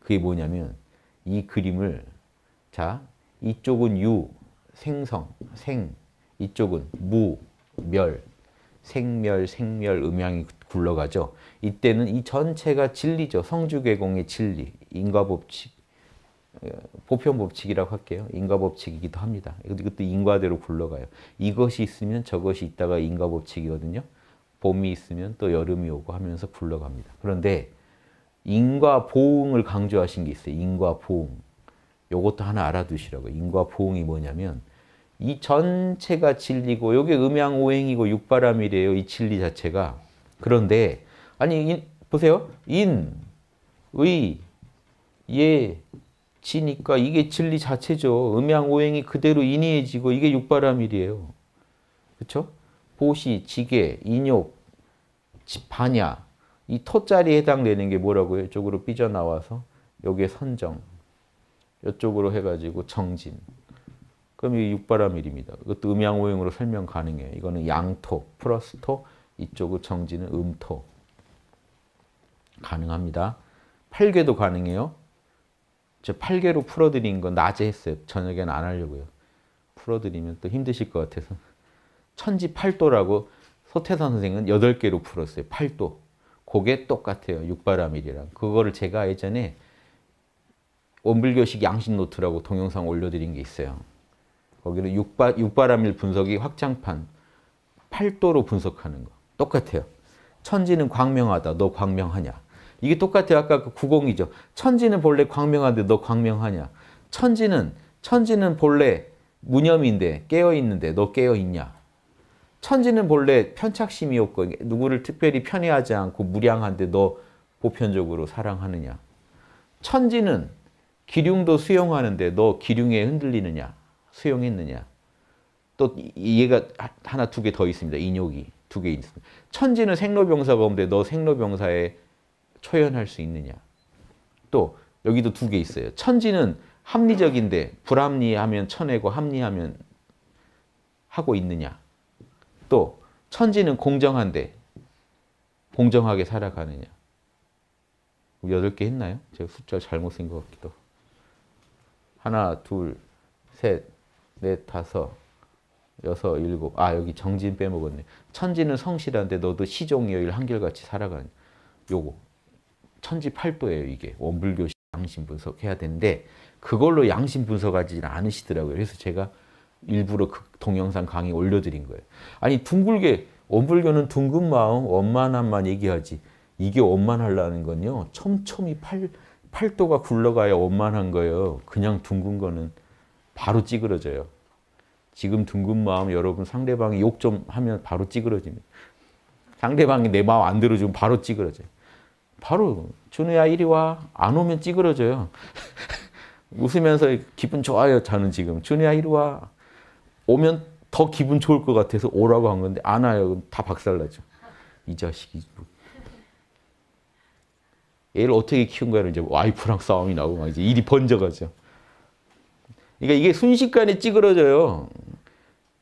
그게 뭐냐면 이 그림을 자, 이쪽은 유, 생성, 생. 이쪽은 무, 멸. 생멸, 생멸, 음양이 굴러가죠. 이때는 이 전체가 진리죠. 성주괴공의 진리, 인과법칙, 어, 보편법칙이라고 할게요. 인과법칙이기도 합니다. 이것도 인과대로 굴러가요. 이것이 있으면 저것이 있다가 인과법칙이거든요. 봄이 있으면 또 여름이 오고 하면서 굴러갑니다. 그런데 인과 보응을 강조하신 게 있어요. 인과 보응. 요것도 하나 알아두시라고. 인과 보응이 뭐냐면 이 전체가 진리고 요게 음양오행이고 육바람이래요. 이 진리 자체가. 그런데 아니 인, 보세요. 인, 의, 예, 지니까 이게 진리 자체죠. 음양오행이 그대로 인이해지고 이게 육바람이에요 그렇죠? 보시, 지게, 인욕, 지파냐 이 토자리에 해당되는 게 뭐라고요? 이쪽으로 삐져나와서 여기에 선정 이쪽으로 해가지고 정진 그럼 이 육바라밀입니다. 이것도 음양오행으로 설명 가능해요. 이거는 양토 플러스 토 이쪽은 정지는 음토 가능합니다. 8개도 가능해요. 저 8개로 풀어드린 건 낮에 했어요. 저녁엔 안 하려고요. 풀어드리면 또 힘드실 것 같아서. 천지 8도라고 소태산 선생은 8개로 풀었어요. 8도. 그게 똑같아요. 육바라밀이랑. 그거를 제가 예전에 원불교식 양식 노트라고 동영상 올려드린 게 있어요. 거기는 육바, 육바라밀 분석이 확장판 8도로 분석하는 거. 똑같아요. 천지는 광명하다. 너 광명하냐. 이게 똑같아요. 아까 그 구공이죠. 천지는 본래 광명한데 너 광명하냐. 천지는 천지는 본래 무념인데 깨어있는데 너 깨어있냐. 천지는 본래 편착심이었고 누구를 특별히 편애하지 않고 무량한데 너 보편적으로 사랑하느냐. 천지는 기륭도 수용하는데 너 기륭에 흔들리느냐. 수용했느냐. 또 얘가 하나 두 개 더 있습니다. 인욕이 두 개 있습니다. 천지는 생로병사 가운데 너 생로병사에 초연할 수 있느냐. 또 여기도 두 개 있어요. 천지는 합리적인데 불합리하면 천애고 합리하면 하고 있느냐. 또 천지는 공정한데 공정하게 살아가느냐. 여덟 개 했나요? 제가 숫자 잘못 쓴 것 같기도. 하나, 둘, 셋, 넷, 다섯, 여섯, 일곱. 아, 여기 정진 빼먹었네. 천지는 성실한데 너도 시종여일 한결같이 살아가는 요거. 천지 8도예요, 이게. 원불교 양심 분석해야 되는데 그걸로 양심 분석하지 않으시더라고요. 그래서 제가 일부러 그 동영상 강의 올려드린 거예요. 아니 둥글게 원불교는 둥근 마음 원만함만 얘기하지 이게 원만하려는 건요. 촘촘히 팔, 팔도가 굴러가야 원만한 거예요. 그냥 둥근 거는 바로 찌그러져요. 지금 둥근 마음 여러분 상대방이 욕 좀 하면 바로 찌그러집니다. 상대방이 내 마음 안 들어주면 바로 찌그러져요. 바로 준우야 이리 와. 안 오면 찌그러져요. 웃으면서 기분 좋아요. 저는 지금. 준우야 이리 와. 오면 더 기분 좋을 것 같아서 오라고 한 건데 안 와요. 다 박살나죠. 이 자식이. 애를 어떻게 키운 거야? 이제 와이프랑 싸움이 나고 막 이제 일이 번져가죠. 그러니까 이게 순식간에 찌그러져요.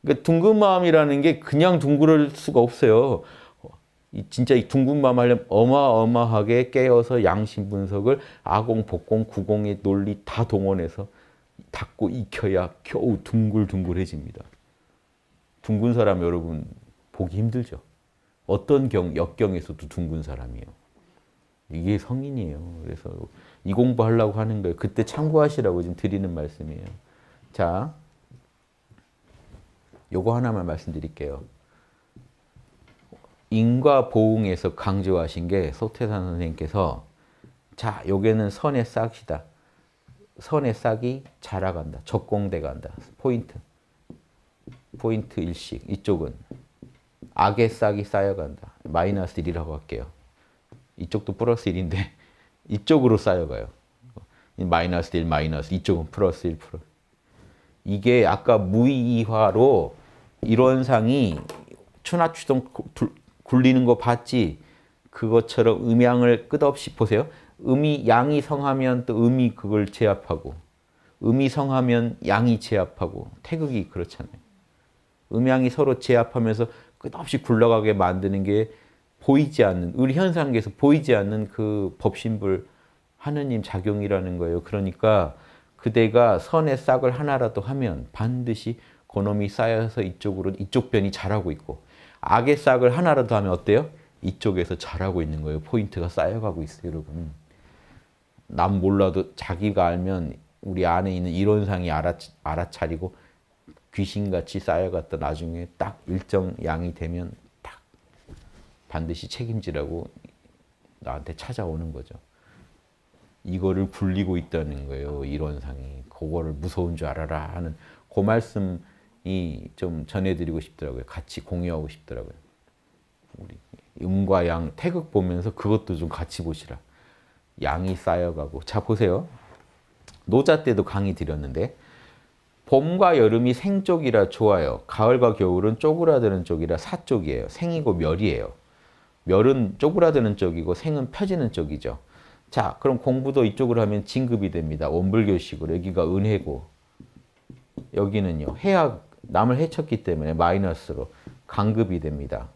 그러니까 둥근 마음이라는 게 그냥 둥그럴 수가 없어요. 진짜 이 둥근 마음 하려면 어마어마하게 깨어서 양심 분석을 아공, 복공, 구공의 논리 다 동원해서 닦고 익혀야 겨우 둥글둥글해집니다. 둥근 사람 여러분 보기 힘들죠. 어떤 경, 역경에서도 둥근 사람이에요. 이게 성인이에요. 그래서 이 공부하려고 하는 거예요. 그때 참고하시라고 지금 드리는 말씀이에요. 자, 요거 하나만 말씀드릴게요. 인과보응에서 강조하신 게 소태산 선생님께서 자, 요게는 선에 싹시다. 선의 싹이 자라간다. 적공돼 간다. 포인트. 포인트 1씩. 이쪽은 악의 싹이 쌓여간다. 마이너스 1이라고 할게요. 이쪽도 플러스 1인데 이쪽으로 쌓여가요. 마이너스 1, 마이너스 이쪽은 플러스 1, 플러스 이게 아까 무이화로 이론상이 추나추동 굴리는 거 봤지? 그것처럼 음양을 끝없이 보세요. 음이 양이 성하면 또 음이 그걸 제압하고 음이 성하면 양이 제압하고 태극이 그렇잖아요. 음양이 서로 제압하면서 끝없이 굴러가게 만드는 게 보이지 않는 우리 현상계에서 보이지 않는 그 법신불 하느님 작용이라는 거예요. 그러니까 그대가 선의 싹을 하나라도 하면 반드시 고놈이 쌓여서 이쪽으로 이쪽 변이 자라고 있고 악의 싹을 하나라도 하면 어때요? 이쪽에서 자라고 있는 거예요. 포인트가 쌓여가고 있어요, 여러분. 남 몰라도 자기가 알면 우리 안에 있는 이론상이 알아, 알아차리고 귀신같이 쌓여갔다 나중에 딱 일정 양이 되면 딱 반드시 책임지라고 나한테 찾아오는 거죠. 이거를 굴리고 있다는 거예요. 이론상이. 그거를 무서운 줄 알아라 하는 그 말씀이 좀 전해드리고 싶더라고요. 같이 공유하고 싶더라고요. 우리 음과 양 태극 보면서 그것도 좀 같이 보시라. 양이 쌓여가고 자 보세요. 노자 때도 강의 드렸는데 봄과 여름이 생쪽이라 좋아요. 가을과 겨울은 쪼그라드는 쪽이라 사쪽이에요. 생이고 멸이에요. 멸은 쪼그라드는 쪽이고 생은 펴지는 쪽이죠. 자, 그럼 공부도 이쪽으로 하면 진급이 됩니다. 원불교식으로. 여기가 은해고 여기는요. 해악, 남을 해쳤기 때문에 마이너스로 강급이 됩니다.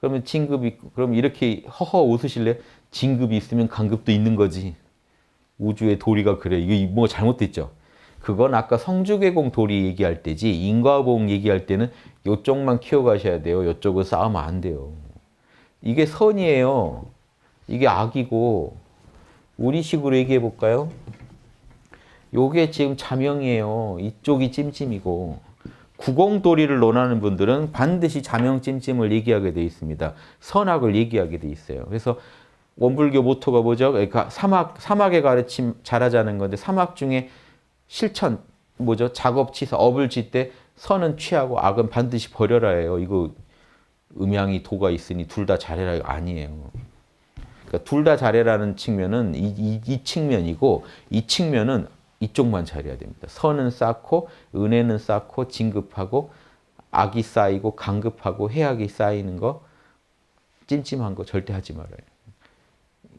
그러면 진급이, 그럼 이렇게 허허 웃으실래? 진급이 있으면 강급도 있는 거지. 우주의 도리가 그래. 이게 뭐 잘못됐죠. 그건 아까 성주계공 도리 얘기할 때지 인과봉 얘기할 때는 이쪽만 키워가셔야 돼요. 이쪽은 싸우면 안 돼요. 이게 선이에요. 이게 악이고 우리 식으로 얘기해 볼까요? 요게 지금 자명이에요. 이쪽이 찜찜이고 구공도리를 논하는 분들은 반드시 자명 찜찜을 얘기하게 돼 있습니다. 선악을 얘기하게 돼 있어요. 그래서 원불교 모토가 뭐죠? 그러니까 사막, 사막의 가르침 잘하자는 건데 사막 중에 실천, 뭐죠? 작업, 치사, 업을 짓때 선은 취하고 악은 반드시 버려라예요. 이거 음양이 도가 있으니 둘 다 잘해라 이거 아니에요. 그러니까 둘 다 잘해라는 측면은 이, 이, 이 측면이고 이 측면은 이쪽만 잘해야 됩니다. 선은 쌓고 은혜는 쌓고 진급하고 악이 쌓이고 강급하고 해악이 쌓이는 거 찜찜한 거 절대 하지 말아요.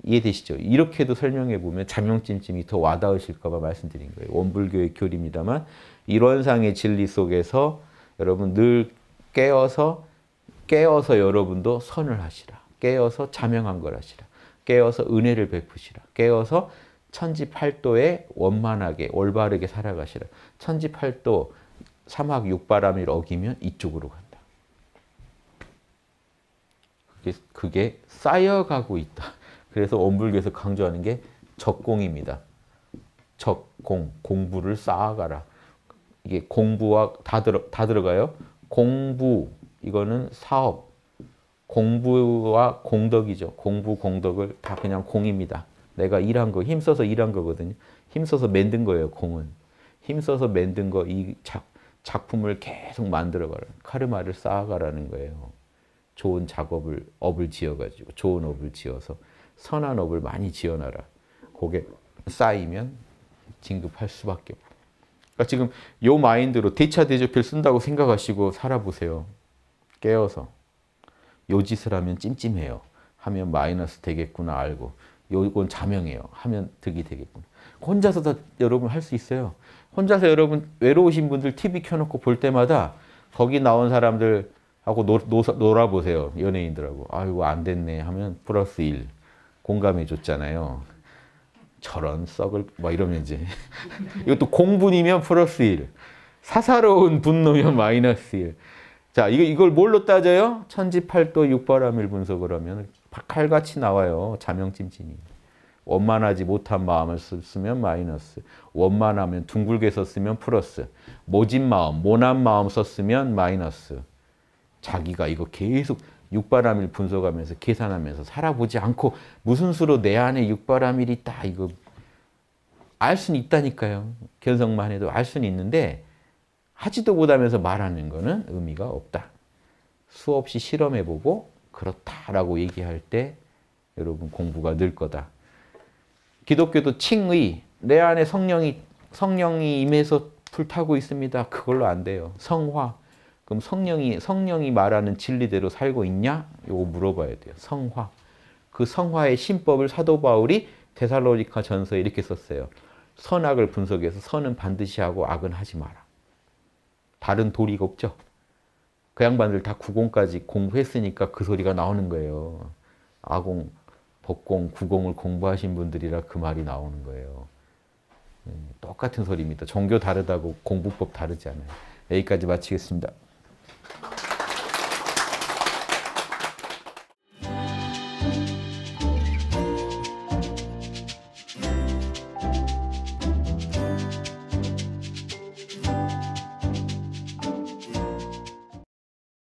이해되시죠? 이렇게도 설명해 보면 잠용찜찜이 더 와닿으실까 봐 말씀드린 거예요. 원불교의 교리입니다만 이론상의 진리 속에서 여러분 늘 깨어서 깨어서 여러분도 선을 하시라. 깨어서 자명한 걸 하시라. 깨어서 은혜를 베푸시라. 깨어서 천지팔도에 원만하게 올바르게 살아가시라. 천지팔도 사막 육바람을 어기면 이쪽으로 간다. 그게, 그게 쌓여가고 있다. 그래서 원불교에서 강조하는 게 적공입니다. 적공, 공부를 쌓아가라. 이게 공부와 다, 들어, 다 들어가요. 공부, 이거는 사업. 공부와 공덕이죠. 공부, 공덕을 다 그냥 공입니다. 내가 일한 거, 힘써서 일한 거거든요. 힘써서 만든 거예요, 공은. 힘써서 만든 거, 이 작, 작품을 계속 만들어가라. 카르마를 쌓아가라는 거예요. 좋은 작업을, 업을 지어가지고, 좋은 업을 지어서. 선한 업을 많이 지어놔라. 그게 쌓이면 진급할 수밖에 없다. 그러니까 지금 요 마인드로 대차 대조필 쓴다고 생각하시고 살아보세요. 깨어서. 요 짓을 하면 찜찜해요. 하면 마이너스 되겠구나 알고 요건 자명해요. 하면 득이 되겠구나. 혼자서 다 여러분 할 수 있어요. 혼자서 여러분 외로우신 분들 TV 켜놓고 볼 때마다 거기 나온 사람들하고 놀아보세요. 연예인들하고. 아이고 안 됐네 하면 플러스 1. 공감해 줬잖아요. 저런 썩을 막 뭐 이러면 이제 이것도 공분이면 플러스 1 사사로운 분노면 마이너스 1 자, 이거, 이걸 뭘로 따져요? 천지팔도 육바람일 분석을 하면 칼같이 나와요. 자명찜찜이. 원만하지 못한 마음을 쓰면 마이너스, 원만하면 둥글게 썼으면 플러스, 모진 마음, 모난 마음 썼으면 마이너스. 자기가 이거 계속 육바람밀 분석하면서 계산하면서 살아보지 않고 무슨 수로 내 안에 육바람밀이 있다 이거 알 수는 있다니까요. 견성만 해도 알 수는 있는데 하지도 못하면서 말하는 거는 의미가 없다. 수없이 실험해보고 그렇다라고 얘기할 때 여러분 공부가 늘 거다. 기독교도 칭의, 내 안에 성령이, 성령이 임해서 불타고 있습니다. 그걸로 안 돼요. 성화, 그럼 성령이 성령이 말하는 진리대로 살고 있냐? 요거 물어봐야 돼요. 성화. 그 성화의 신법을 사도 바울이 데살로니카 전서에 이렇게 썼어요. 선악을 분석해서 선은 반드시 하고 악은 하지 마라. 다른 도리가 없죠. 그 양반들 다 구공까지 공부했으니까 그 소리가 나오는 거예요. 아공, 법공, 구공을 공부하신 분들이라 그 말이 나오는 거예요. 음, 똑같은 소리입니다. 종교 다르다고 공부법 다르지 않아요. 여기까지 마치겠습니다.